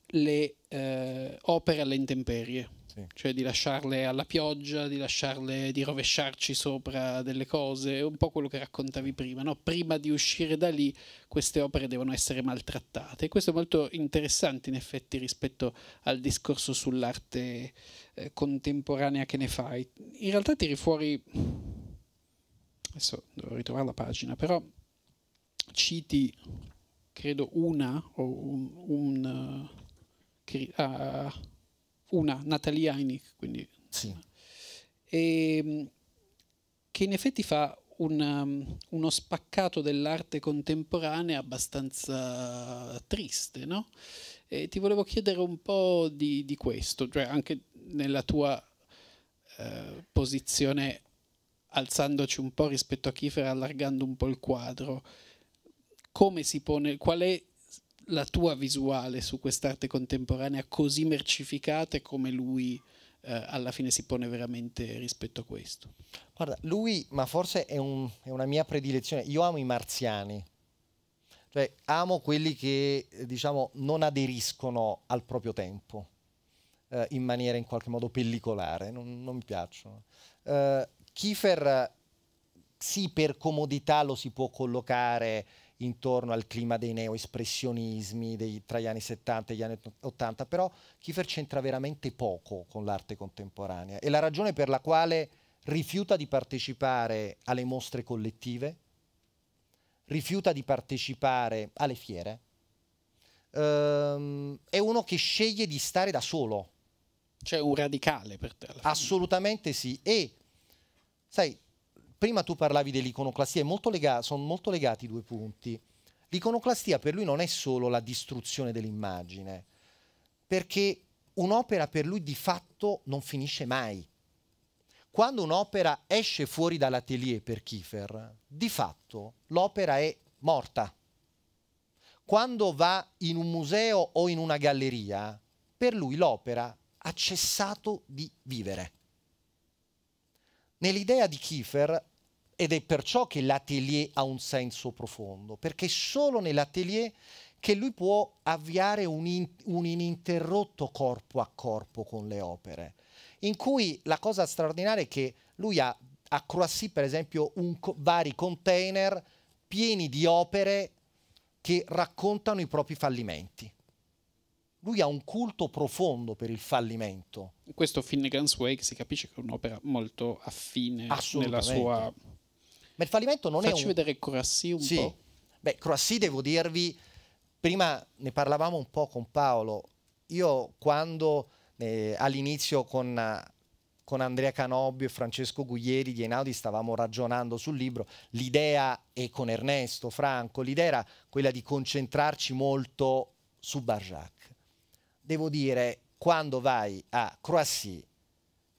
le eh, opere alle intemperie sì. cioè di lasciarle alla pioggia, di, lasciarle, di rovesciarci sopra delle cose, un po' quello che raccontavi prima, no? prima di uscire da lì queste opere devono essere maltrattate questo è molto interessante in effetti rispetto al discorso sull'arte eh, contemporanea che ne fai. In realtà tiri fuori, adesso devo ritrovare la pagina, però citi credo una o un... un uh, cri- uh, una, Natalia Heinig, quindi, sì. e, ehm, che in effetti fa una, um, uno spaccato dell'arte contemporanea abbastanza triste, no? E ti volevo chiedere un po' di, di questo, cioè anche nella tua eh, posizione alzandoci un po' rispetto a Kiefer, allargando un po' il quadro, come si pone, qual è la tua visuale su quest'arte contemporanea così mercificata e come lui eh, alla fine si pone veramente rispetto a questo? Guarda, lui, ma forse è, un, è una mia predilezione, io amo i marziani, cioè amo quelli che eh, diciamo non aderiscono al proprio tempo eh, in maniera in qualche modo pellicolare, non, non mi piacciono. Eh, Kiefer sì per comodità lo si può collocare intorno al clima dei neoespressionismi dei, tra gli anni 70 e gli anni 80, però Kiefer c'entra veramente poco con l'arte contemporanea e la ragione per la quale rifiuta di partecipare alle mostre collettive, rifiuta di partecipare alle fiere, ehm, è uno che sceglie di stare da solo. C'è un radicale per te. Assolutamente sì. E sai, prima tu parlavi dell'iconoclastia, molto lega, sono molto legati i due punti. L'iconoclastia per lui non è solo la distruzione dell'immagine, perché un'opera per lui di fatto non finisce mai. Quando un'opera esce fuori dall'atelier per Kiefer, di fatto l'opera è morta. Quando va in un museo o in una galleria, per lui l'opera ha cessato di vivere. Nell'idea di Kiefer ed è perciò che l'atelier ha un senso profondo, perché è solo nell'atelier che lui può avviare un, in, un, ininterrotto corpo a corpo con le opere, in cui la cosa straordinaria è che lui ha a Croissy, per esempio, un, vari container pieni di opere che raccontano i propri fallimenti. Lui ha un culto profondo per il fallimento. Questo Finnegan's Way si capisce che è un'opera molto affine nella sua ma il fallimento non Facci è un... Facci vedere Croassi un sì. po'. Beh, Croassi devo dirvi, prima ne parlavamo un po' con Paolo, io quando eh, all'inizio con, con, Andrea Canobbio e Francesco Guglieri di Einaudi stavamo ragionando sul libro, l'idea, e con Ernesto Franco, l'idea era quella di concentrarci molto su Barjac. Devo dire, quando vai a Croissy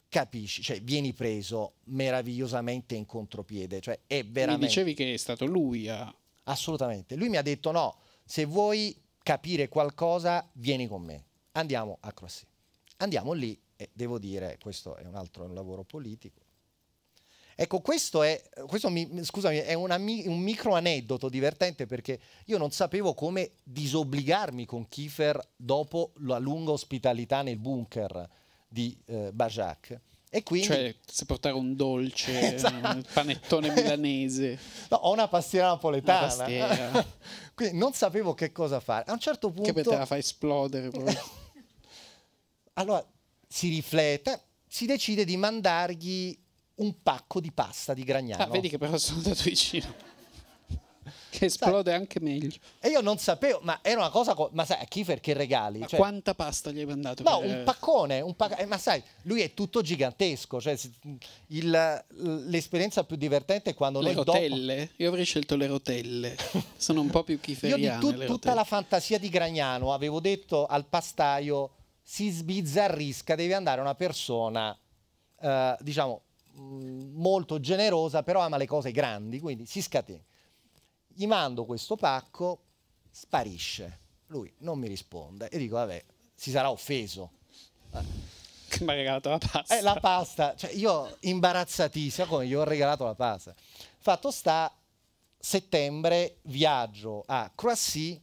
capisci, cioè vieni preso meravigliosamente in contropiede, cioè è veramente... Mi dicevi che è stato lui a... Assolutamente, lui mi ha detto no, se vuoi capire qualcosa vieni con me, andiamo a Croissy. Andiamo lì e devo dire, questo è un altro un lavoro politico. Ecco, questo è, questo mi, scusami, è una, un micro aneddoto divertente perché io non sapevo come disobbligarmi con Kiefer dopo la lunga ospitalità nel bunker di eh, Bajac. E quindi... Cioè, se portare un dolce, esatto. un panettone milanese. No, ho una pastiera napoletana. Una pastiera. quindi non sapevo che cosa fare. A un certo punto... Che te la fa esplodere allora, si riflette, si decide di mandargli un pacco di pasta di ah, Gragnano. Ah, vedi che però sono andato vicino. Che esplode sai, anche meglio. E io non sapevo, ma era una cosa. ma sai, a chi perché regali? Cioè, quanta pasta gli hai mandato? No, per... un eh? paccone, un pac eh, ma sai, lui è tutto gigantesco. Cioè, l'esperienza più divertente è quando le noi. Le rotelle? Dopo... Io avrei scelto le rotelle, sono un po' più chiferiane. Io di tu, tutta la fantasia di Gragnano avevo detto al pastaio: si sbizzarrisca, deve andare una persona, eh, diciamo, mm, molto generosa, però ama le cose grandi, quindi si scatena gli mando questo pacco, sparisce. Lui non mi risponde e dico, vabbè, si sarà offeso. Eh. mi ha regalato la pasta. Eh, la pasta, cioè io imbarazzatissimo, come gli ho regalato la pasta. Fatto sta, settembre viaggio a Croissy,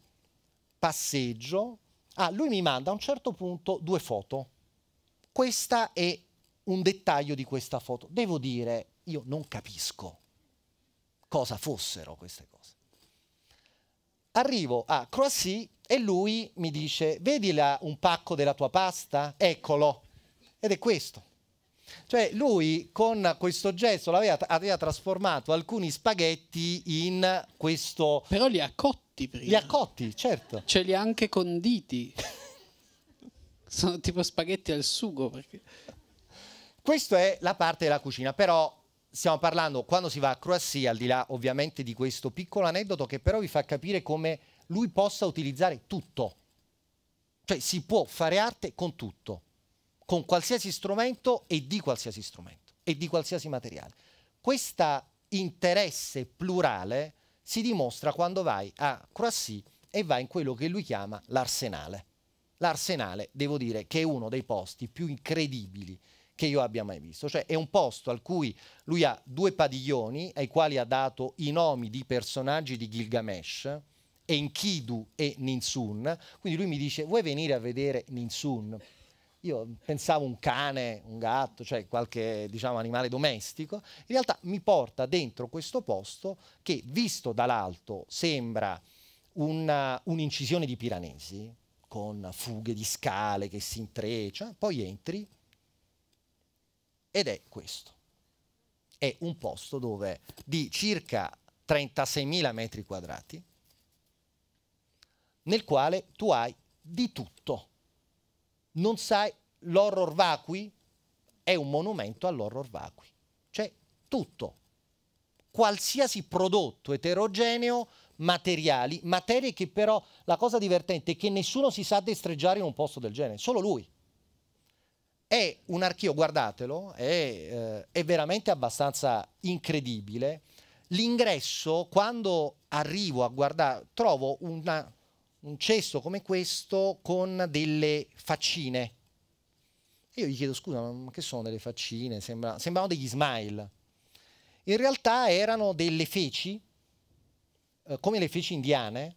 passeggio. Ah, lui mi manda a un certo punto due foto. Questa è un dettaglio di questa foto. Devo dire, io non capisco cosa fossero queste cose. Arrivo a Croissy e lui mi dice, vedi là un pacco della tua pasta? Eccolo. Ed è questo. Cioè lui con questo gesto aveva, aveva trasformato alcuni spaghetti in questo... Però li ha cotti prima. Li ha cotti, certo. Ce cioè, li ha anche conditi. Sono tipo spaghetti al sugo. Perché... Questa è la parte della cucina, però stiamo parlando, quando si va a Croazia, al di là ovviamente di questo piccolo aneddoto che però vi fa capire come lui possa utilizzare tutto. Cioè si può fare arte con tutto, con qualsiasi strumento e di qualsiasi strumento e di qualsiasi materiale. Questo interesse plurale si dimostra quando vai a Croazia e vai in quello che lui chiama l'arsenale. L'arsenale, devo dire, che è uno dei posti più incredibili che io abbia mai visto. Cioè è un posto al cui lui ha due padiglioni ai quali ha dato i nomi di personaggi di Gilgamesh, Enkidu e Ninsun. Quindi lui mi dice, vuoi venire a vedere Ninsun? Io pensavo un cane, un gatto, cioè qualche diciamo, animale domestico. In realtà mi porta dentro questo posto che, visto dall'alto, sembra una, un'incisione di piranesi, con fughe di scale che si intreccia, poi entri ed è questo. È un posto dove di circa 36.000 metri quadrati, nel quale tu hai di tutto. Non sai, l'horror vacui è un monumento all'horror vacui. C'è tutto, qualsiasi prodotto eterogeneo, materiali, materie che però, la cosa divertente è che nessuno si sa destreggiare in un posto del genere, solo lui. È un archivio, guardatelo, è, eh, è veramente abbastanza incredibile. L'ingresso, quando arrivo a guardare, trovo una, un cesto come questo con delle faccine. Io gli chiedo scusa, ma che sono delle faccine? Sembra, sembrano degli smile. In realtà erano delle feci, eh, come le feci indiane,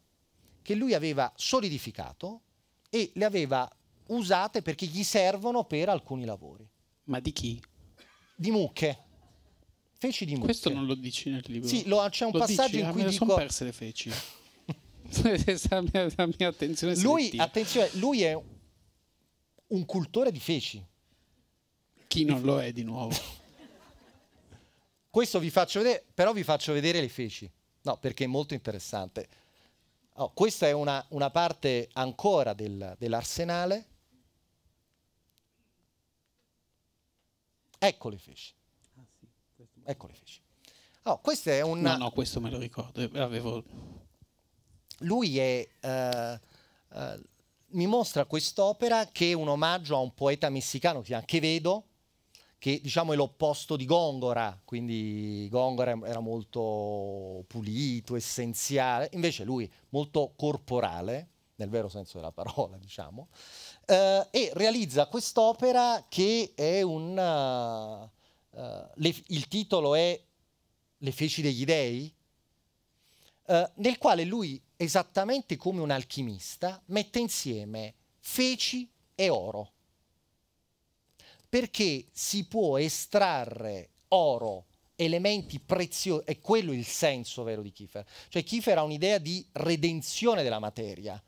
che lui aveva solidificato e le aveva usate perché gli servono per alcuni lavori. Ma di chi? Di mucche. Feci di mucche. Questo non lo dici nel libro. Sì, lo, c'è un lo passaggio dici? in ah, cui ah, dico... sono perse le feci. la, mia, la mia attenzione lui, attenzione, lui è un cultore di feci. Chi non lo è di nuovo? Questo vi faccio vedere, però vi faccio vedere le feci. No, perché è molto interessante. Oh, questa è una, una parte ancora del, dell'arsenale Ecco le feci. Ah, ecco le feci. Oh, questo è un... No, no, questo me lo ricordo. Eh, avevo... Lui è... Uh, uh, mi mostra quest'opera che è un omaggio a un poeta messicano che si chiama Quevedo, che diciamo è l'opposto di Gongora, quindi Gongora era molto pulito, essenziale, invece lui molto corporale, nel vero senso della parola, diciamo eh, e realizza quest'opera che è un... Uh, il titolo è Le feci degli dei, uh, nel quale lui, esattamente come un alchimista, mette insieme feci e oro, perché si può estrarre oro, elementi preziosi, è quello il senso vero di Kiefer, cioè Kiefer ha un'idea di redenzione della materia,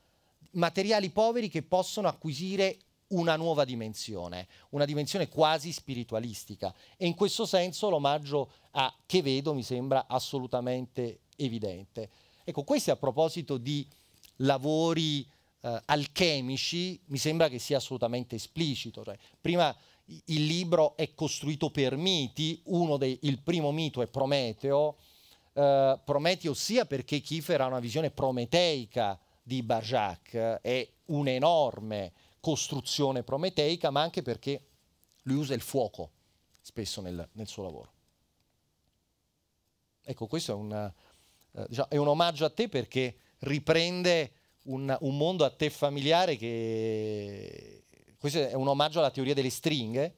materiali poveri che possono acquisire una nuova dimensione, una dimensione quasi spiritualistica e in questo senso l'omaggio a Chevedo mi sembra assolutamente evidente. Ecco, questo a proposito di lavori eh, alchemici mi sembra che sia assolutamente esplicito. Cioè, prima il libro è costruito per miti, dei, il primo mito è Prometeo, eh, Prometeo sia perché Chifer ha una visione prometeica di Barjac è un'enorme costruzione prometeica, ma anche perché lui usa il fuoco spesso nel, nel suo lavoro. Ecco, questo è, una, eh, diciamo, è, un omaggio a te perché riprende un, un mondo a te familiare che... Questo è un omaggio alla teoria delle stringhe,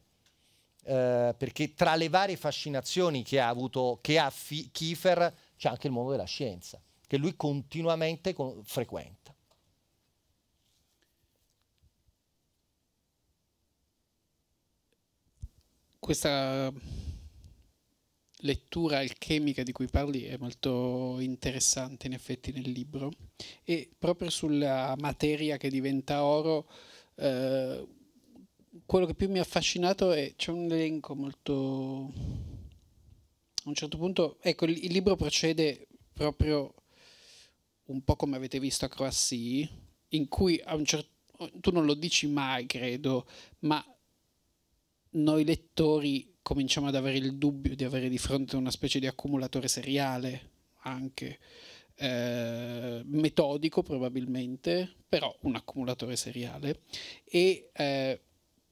eh, perché tra le varie fascinazioni che ha avuto, che ha Kiefer, c'è anche il mondo della scienza che lui continuamente frequenta. Questa lettura alchemica di cui parli è molto interessante in effetti nel libro e proprio sulla materia che diventa oro eh, quello che più mi ha affascinato è c'è un elenco molto a un certo punto ecco il, libro procede proprio un po' come avete visto a Croassi, in cui a un certo tu non lo dici mai, credo, ma noi lettori cominciamo ad avere il dubbio di avere di fronte una specie di accumulatore seriale, anche eh, metodico probabilmente, però un accumulatore seriale. E eh,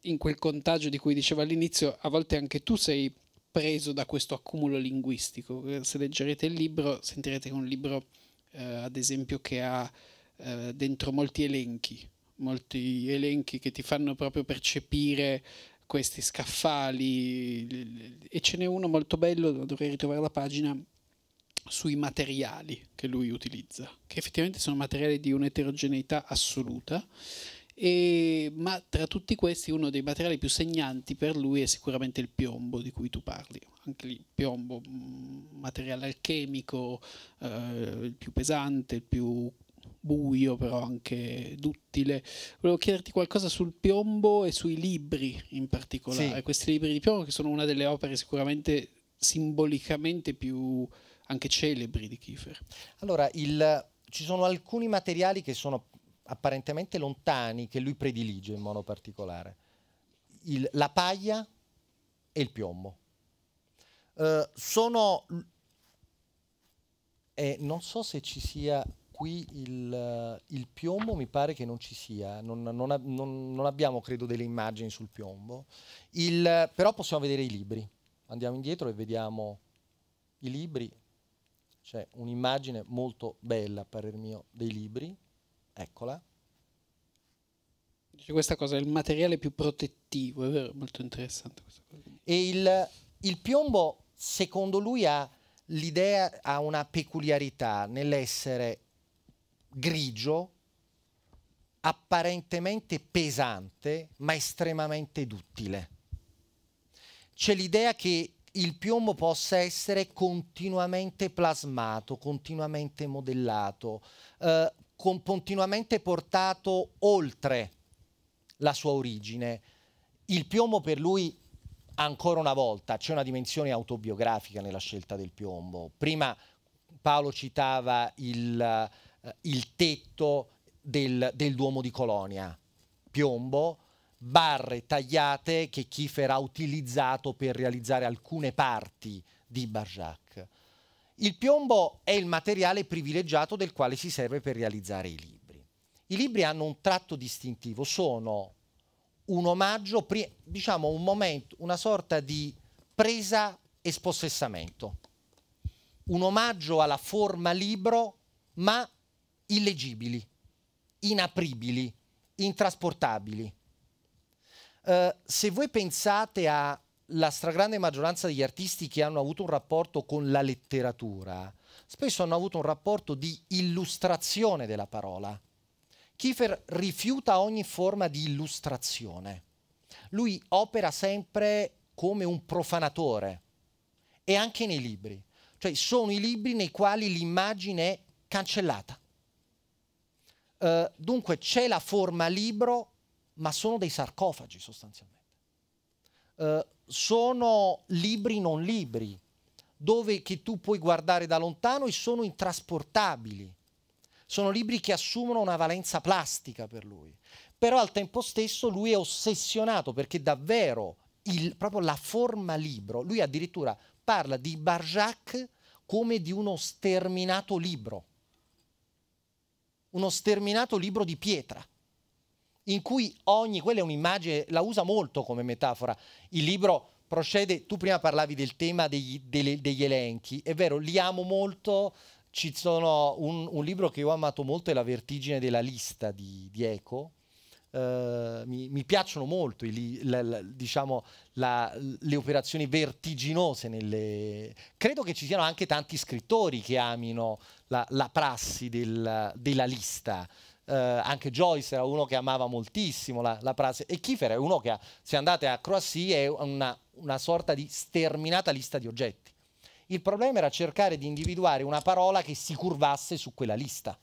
in quel contagio di cui dicevo all'inizio, a volte anche tu sei preso da questo accumulo linguistico. Se leggerete il libro, sentirete che è un libro eh, ad esempio che ha eh, dentro molti elenchi, molti elenchi che ti fanno proprio percepire questi scaffali e ce n'è uno molto bello, dovrei ritrovare la pagina, sui materiali che lui utilizza, che effettivamente sono materiali di un'eterogeneità assoluta e, ma tra tutti questi uno dei materiali più segnanti per lui è sicuramente il piombo di cui tu parli, anche il piombo, mm, materiale alchemico, eh, il più pesante, il più buio però anche duttile. Volevo chiederti qualcosa sul piombo e sui libri in particolare, sì. questi libri di piombo che sono una delle opere sicuramente simbolicamente più anche celebri di Kiefer. Allora, il, ci sono alcuni materiali che sono apparentemente lontani che lui predilige in modo particolare. Il, la paglia e il piombo. Uh, sono... Eh, non so se ci sia qui il, il, piombo, mi pare che non ci sia, non, non, non, non abbiamo credo delle immagini sul piombo, il, però possiamo vedere i libri. Andiamo indietro e vediamo i libri. C'è un'immagine molto bella, a parer mio, dei libri. Eccola. Dice questa cosa, è il materiale più protettivo, è vero, molto interessante questa cosa. E il, il piombo, secondo lui, ha l'idea, ha una peculiarità nell'essere grigio, apparentemente pesante, ma estremamente duttile. C'è l'idea che il piombo possa essere continuamente plasmato, continuamente modellato, eh, continuamente portato oltre la sua origine. Il piombo per lui, ancora una volta, c'è una dimensione autobiografica nella scelta del piombo. Prima Paolo citava il, eh, il tetto del, del Duomo di Colonia, piombo, barre tagliate che Kiefer ha utilizzato per realizzare alcune parti di Barjac. Il piombo è il materiale privilegiato del quale si serve per realizzare i libri. I libri hanno un tratto distintivo, sono un omaggio, diciamo un momento, una sorta di presa e spossessamento. Un omaggio alla forma libro, ma illegibili, inapribili, intrasportabili. Uh, se voi pensate a la stragrande maggioranza degli artisti che hanno avuto un rapporto con la letteratura spesso hanno avuto un rapporto di illustrazione della parola. Kiefer rifiuta ogni forma di illustrazione. Lui opera sempre come un profanatore e anche nei libri. Cioè sono i libri nei quali l'immagine è cancellata. Uh, dunque c'è la forma libro, ma sono dei sarcofagi sostanzialmente. Eh, sono libri non libri, dove che tu puoi guardare da lontano e sono intrasportabili. Sono libri che assumono una valenza plastica per lui. Però al tempo stesso lui è ossessionato perché davvero il, proprio la forma libro, lui addirittura parla di Barjac come di uno sterminato libro, uno sterminato libro di pietra in cui ogni, quella è un'immagine, la usa molto come metafora. Il libro procede, tu prima parlavi del tema degli, degli, degli elenchi, è vero, li amo molto, ci sono un, un, libro che ho amato molto è La vertigine della lista di, di Eco. Uh, mi, mi, piacciono molto i, la, la, diciamo, la, le operazioni vertiginose. Nelle... Credo che ci siano anche tanti scrittori che amino la, prassi del, della lista eh, anche Joyce era uno che amava moltissimo la, la prase e Kiefer è uno che ha, se andate a Croazia è una, una sorta di sterminata lista di oggetti. Il problema era cercare di individuare una parola che si curvasse su quella lista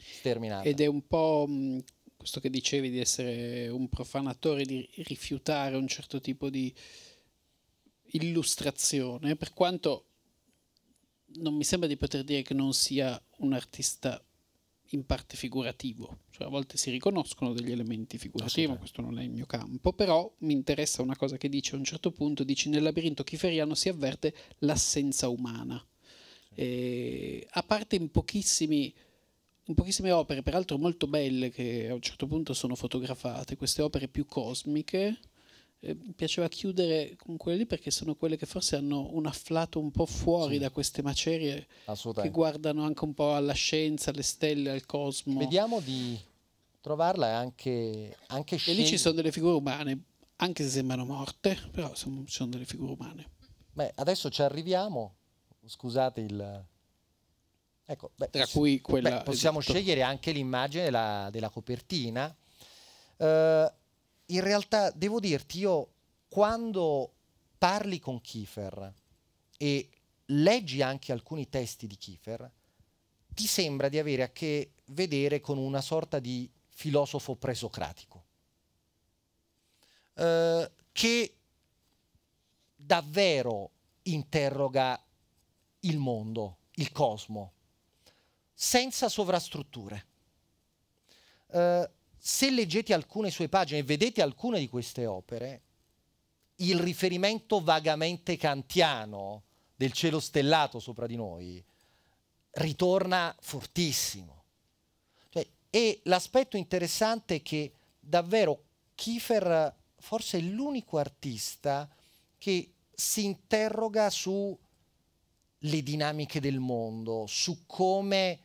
sterminata. Ed è un po' mm, questo che dicevi di essere un profanatore, di rifiutare un certo tipo di illustrazione, per quanto non mi sembra di poter dire che non sia un artista in parte figurativo, cioè a volte si riconoscono degli elementi figurativi, ma questo non è il mio campo, però mi interessa una cosa che dice a un certo punto, dici nel labirinto chiferiano si avverte l'assenza umana, e, a parte in, in pochissime opere, peraltro molto belle, che a un certo punto sono fotografate, queste opere più cosmiche, eh, piaceva chiudere con quelle lì perché sono quelle che forse hanno un afflato un po' fuori sì. da queste macerie che guardano anche un po' alla scienza, alle stelle, al cosmo. Vediamo di trovarla anche, anche E lì ci sono delle figure umane, anche se sembrano morte, però sono, ci sono delle figure umane. Beh, adesso ci arriviamo, scusate il... Ecco, beh, tra cui quella... Beh, possiamo esatto. scegliere anche l'immagine della, della copertina. Uh, in realtà devo dirti, io quando parli con Kiefer e leggi anche alcuni testi di Kiefer, ti sembra di avere a che vedere con una sorta di filosofo presocratico, eh, che davvero interroga il mondo, il cosmo, senza sovrastrutture. Eh, se leggete alcune sue pagine e vedete alcune di queste opere, il riferimento vagamente kantiano del cielo stellato sopra di noi ritorna fortissimo. Cioè, e l'aspetto interessante è che davvero Kiefer forse è l'unico artista che si interroga sulle dinamiche del mondo, su come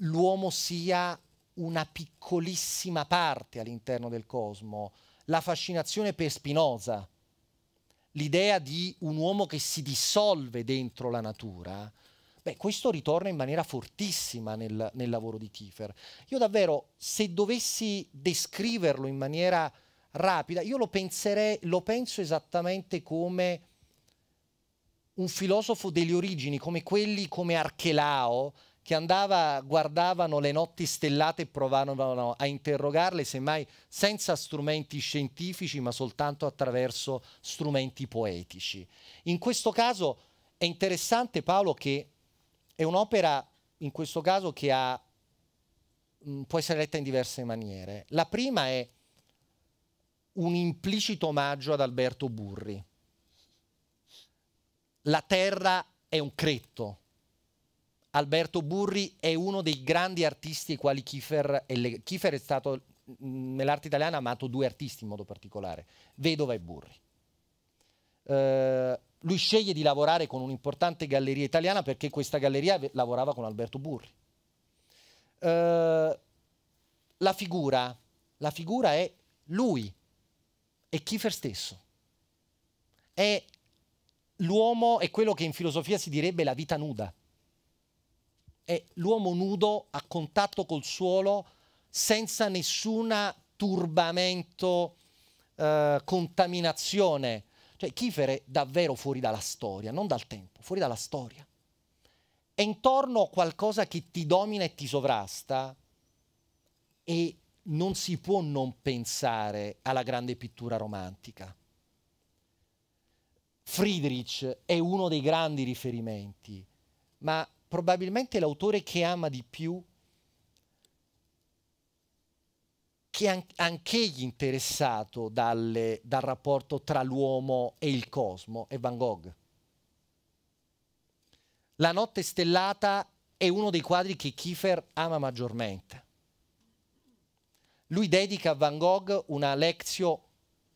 l'uomo sia una piccolissima parte all'interno del cosmo, la fascinazione per Spinoza, l'idea di un uomo che si dissolve dentro la natura, beh, questo ritorna in maniera fortissima nel, nel lavoro di Kiefer. Io davvero, se dovessi descriverlo in maniera rapida, io lo, penserei, lo penso esattamente come un filosofo delle origini, come quelli come Archelao, che andava, guardavano le notti stellate e provavano a interrogarle, semmai senza strumenti scientifici, ma soltanto attraverso strumenti poetici. In questo caso è interessante Paolo che è un'opera, in questo caso, che ha, mm, può essere letta in diverse maniere. La prima è un implicito omaggio ad Alberto Burri. La terra è un cretto Alberto Burri è uno dei grandi artisti ai quali Kiefer è, le... Kiefer è stato nell'arte italiana amato due artisti in modo particolare, Vedova e Burri. Eh, lui sceglie di lavorare con un'importante galleria italiana perché questa galleria lavorava con Alberto Burri. Eh, la, figura, la figura è lui, è Kiefer stesso. È l'uomo, è quello che in filosofia si direbbe la vita nuda è l'uomo nudo a contatto col suolo senza nessun turbamento, eh, contaminazione. Cioè Kiefer è davvero fuori dalla storia, non dal tempo, fuori dalla storia. È intorno a qualcosa che ti domina e ti sovrasta e non si può non pensare alla grande pittura romantica. Friedrich è uno dei grandi riferimenti, ma probabilmente l'autore che ama di più, che an- anch'egli interessato dalle, dal rapporto tra l'uomo e il cosmo, è Van Gogh. La notte stellata è uno dei quadri che Kiefer ama maggiormente. Lui dedica a Van Gogh una lezione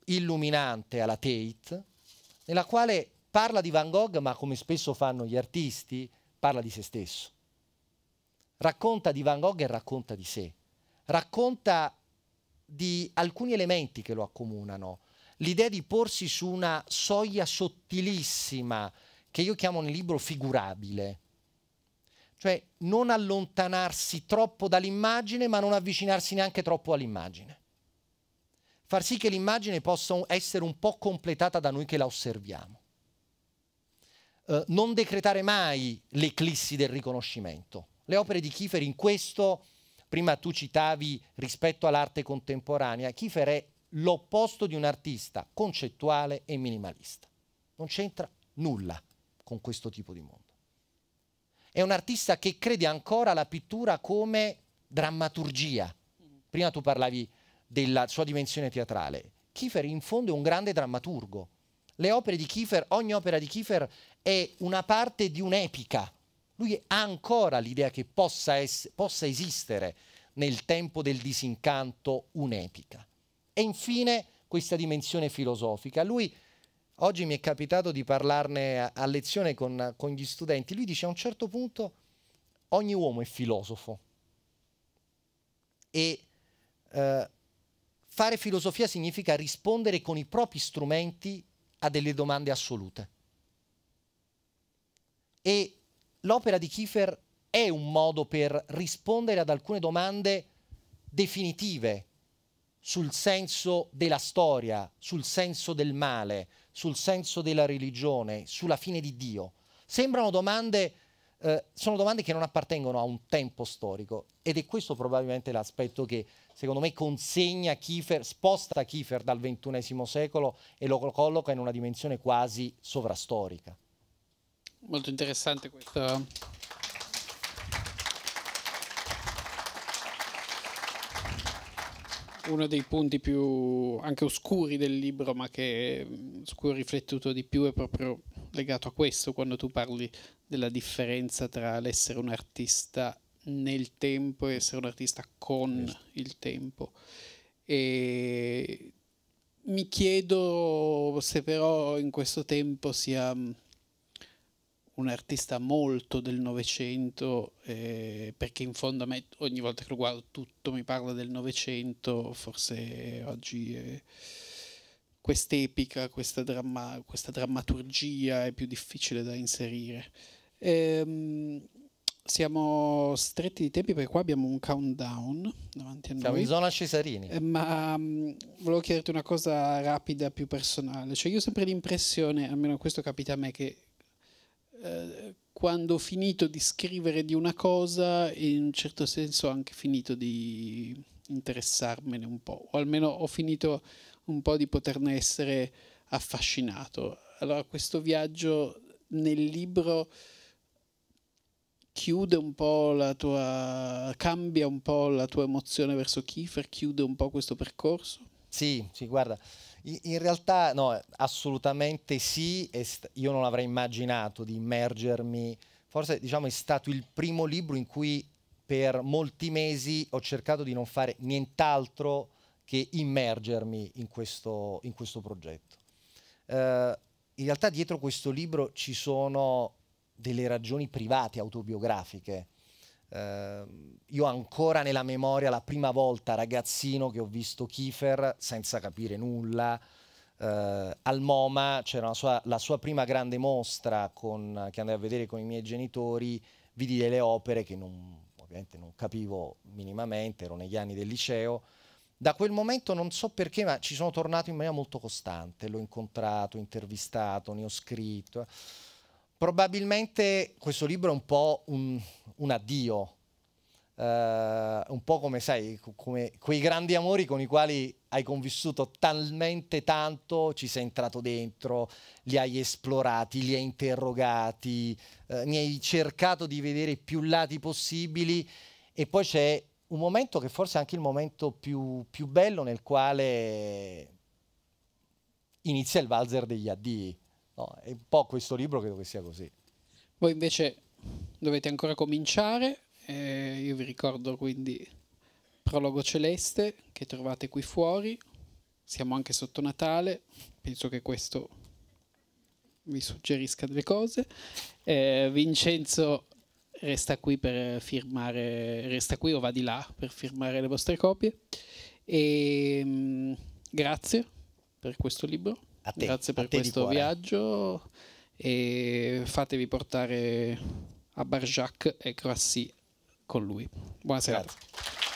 illuminante alla Tate, nella quale parla di Van Gogh, ma come spesso fanno gli artisti, parla di se stesso. Racconta di Van Gogh e racconta di sé. Racconta di alcuni elementi che lo accomunano. L'idea di porsi su una soglia sottilissima, che io chiamo nel libro figurabile. Cioè non allontanarsi troppo dall'immagine, ma non avvicinarsi neanche troppo all'immagine. Far sì che l'immagine possa essere un po' completata da noi che la osserviamo. Eh, non decretare mai l'eclissi del riconoscimento. Le opere di Kiefer in questo, prima tu citavi rispetto all'arte contemporanea, Kiefer è l'opposto di un artista concettuale e minimalista. Non c'entra nulla con questo tipo di mondo. È un artista che crede ancora alla pittura come drammaturgia. Prima tu parlavi della sua dimensione teatrale. Kiefer in fondo è un grande drammaturgo le opere di Kiefer, ogni opera di Kiefer è una parte di un'epica. Lui ha ancora l'idea che possa, es- possa esistere nel tempo del disincanto un'epica. E infine questa dimensione filosofica. Lui, oggi mi è capitato di parlarne a, a lezione con, con gli studenti, lui dice a un certo punto ogni uomo è filosofo e eh, fare filosofia significa rispondere con i propri strumenti a delle domande assolute. E l'opera di Kiefer è un modo per rispondere ad alcune domande definitive sul senso della storia, sul senso del male, sul senso della religione, sulla fine di Dio. Sembrano domande, eh, sono domande che non appartengono a un tempo storico ed è questo probabilmente l'aspetto che secondo me consegna Kiefer, sposta Kiefer dal XXI secolo e lo colloca in una dimensione quasi sovrastorica. Molto interessante questo. Uno dei punti più anche oscuri del libro, ma che, mm, su cui ho riflettuto di più, è proprio legato a questo, quando tu parli della differenza tra l'essere un artista nel tempo e essere un artista con certo. il tempo. E mi chiedo se però in questo tempo sia mm, un artista molto del Novecento, eh, perché in fondo a me ogni volta che lo guardo tutto mi parla del Novecento, forse oggi eh, quest'epica, questa, dramma, questa, drammaturgia è più difficile da inserire. Ehm, siamo stretti di tempi perché qua abbiamo un countdown davanti a noi. Siamo in zona Cesarini. Eh, ma um, volevo chiederti una cosa rapida, più personale. Cioè, io ho sempre l'impressione, almeno questo capita a me, che eh, quando ho finito di scrivere di una cosa, in un certo senso ho anche finito di interessarmene un po', o almeno ho finito un po' di poterne essere affascinato. Allora, questo viaggio nel libro chiude un po' la tua, cambia un po' la tua emozione verso Kiefer, chiude un po' questo percorso? Sì, sì, guarda, in realtà no, assolutamente sì, io non avrei immaginato di immergermi, forse diciamo è stato il primo libro in cui per molti mesi ho cercato di non fare nient'altro che immergermi in questo, in questo progetto. Uh, in realtà dietro questo libro ci sono delle ragioni private, autobiografiche. Eh, io ancora nella memoria la prima volta ragazzino che ho visto Kiefer senza capire nulla. Eh, al MoMA c'era la, la sua, prima grande mostra con, che andai a vedere con i miei genitori, vidi delle opere che non, ovviamente non capivo minimamente, ero negli anni del liceo. Da quel momento non so perché, ma ci sono tornato in maniera molto costante, l'ho incontrato, intervistato, ne ho scritto. Probabilmente questo libro è un po' un, un addio, uh, un po' come, sai, come quei grandi amori con i quali hai convissuto talmente tanto, ci sei entrato dentro, li hai esplorati, li hai interrogati, uh, ne hai cercato di vedere più lati possibili e poi c'è un momento che forse è anche il momento più, più bello nel quale inizia il valzer degli addii No, è un po' questo libro credo che sia così. Voi invece dovete ancora cominciare, eh, io vi ricordo quindi Prologo Celeste che trovate qui fuori, siamo anche sotto Natale, penso che questo vi suggerisca delle cose. Eh, Vincenzo resta qui per firmare, resta qui o va di là per firmare le vostre copie. E, ehm, mh, grazie per questo libro. A te, grazie per questo viaggio e fatevi portare a Barjac e Croissy con lui. Buonasera. Grazie.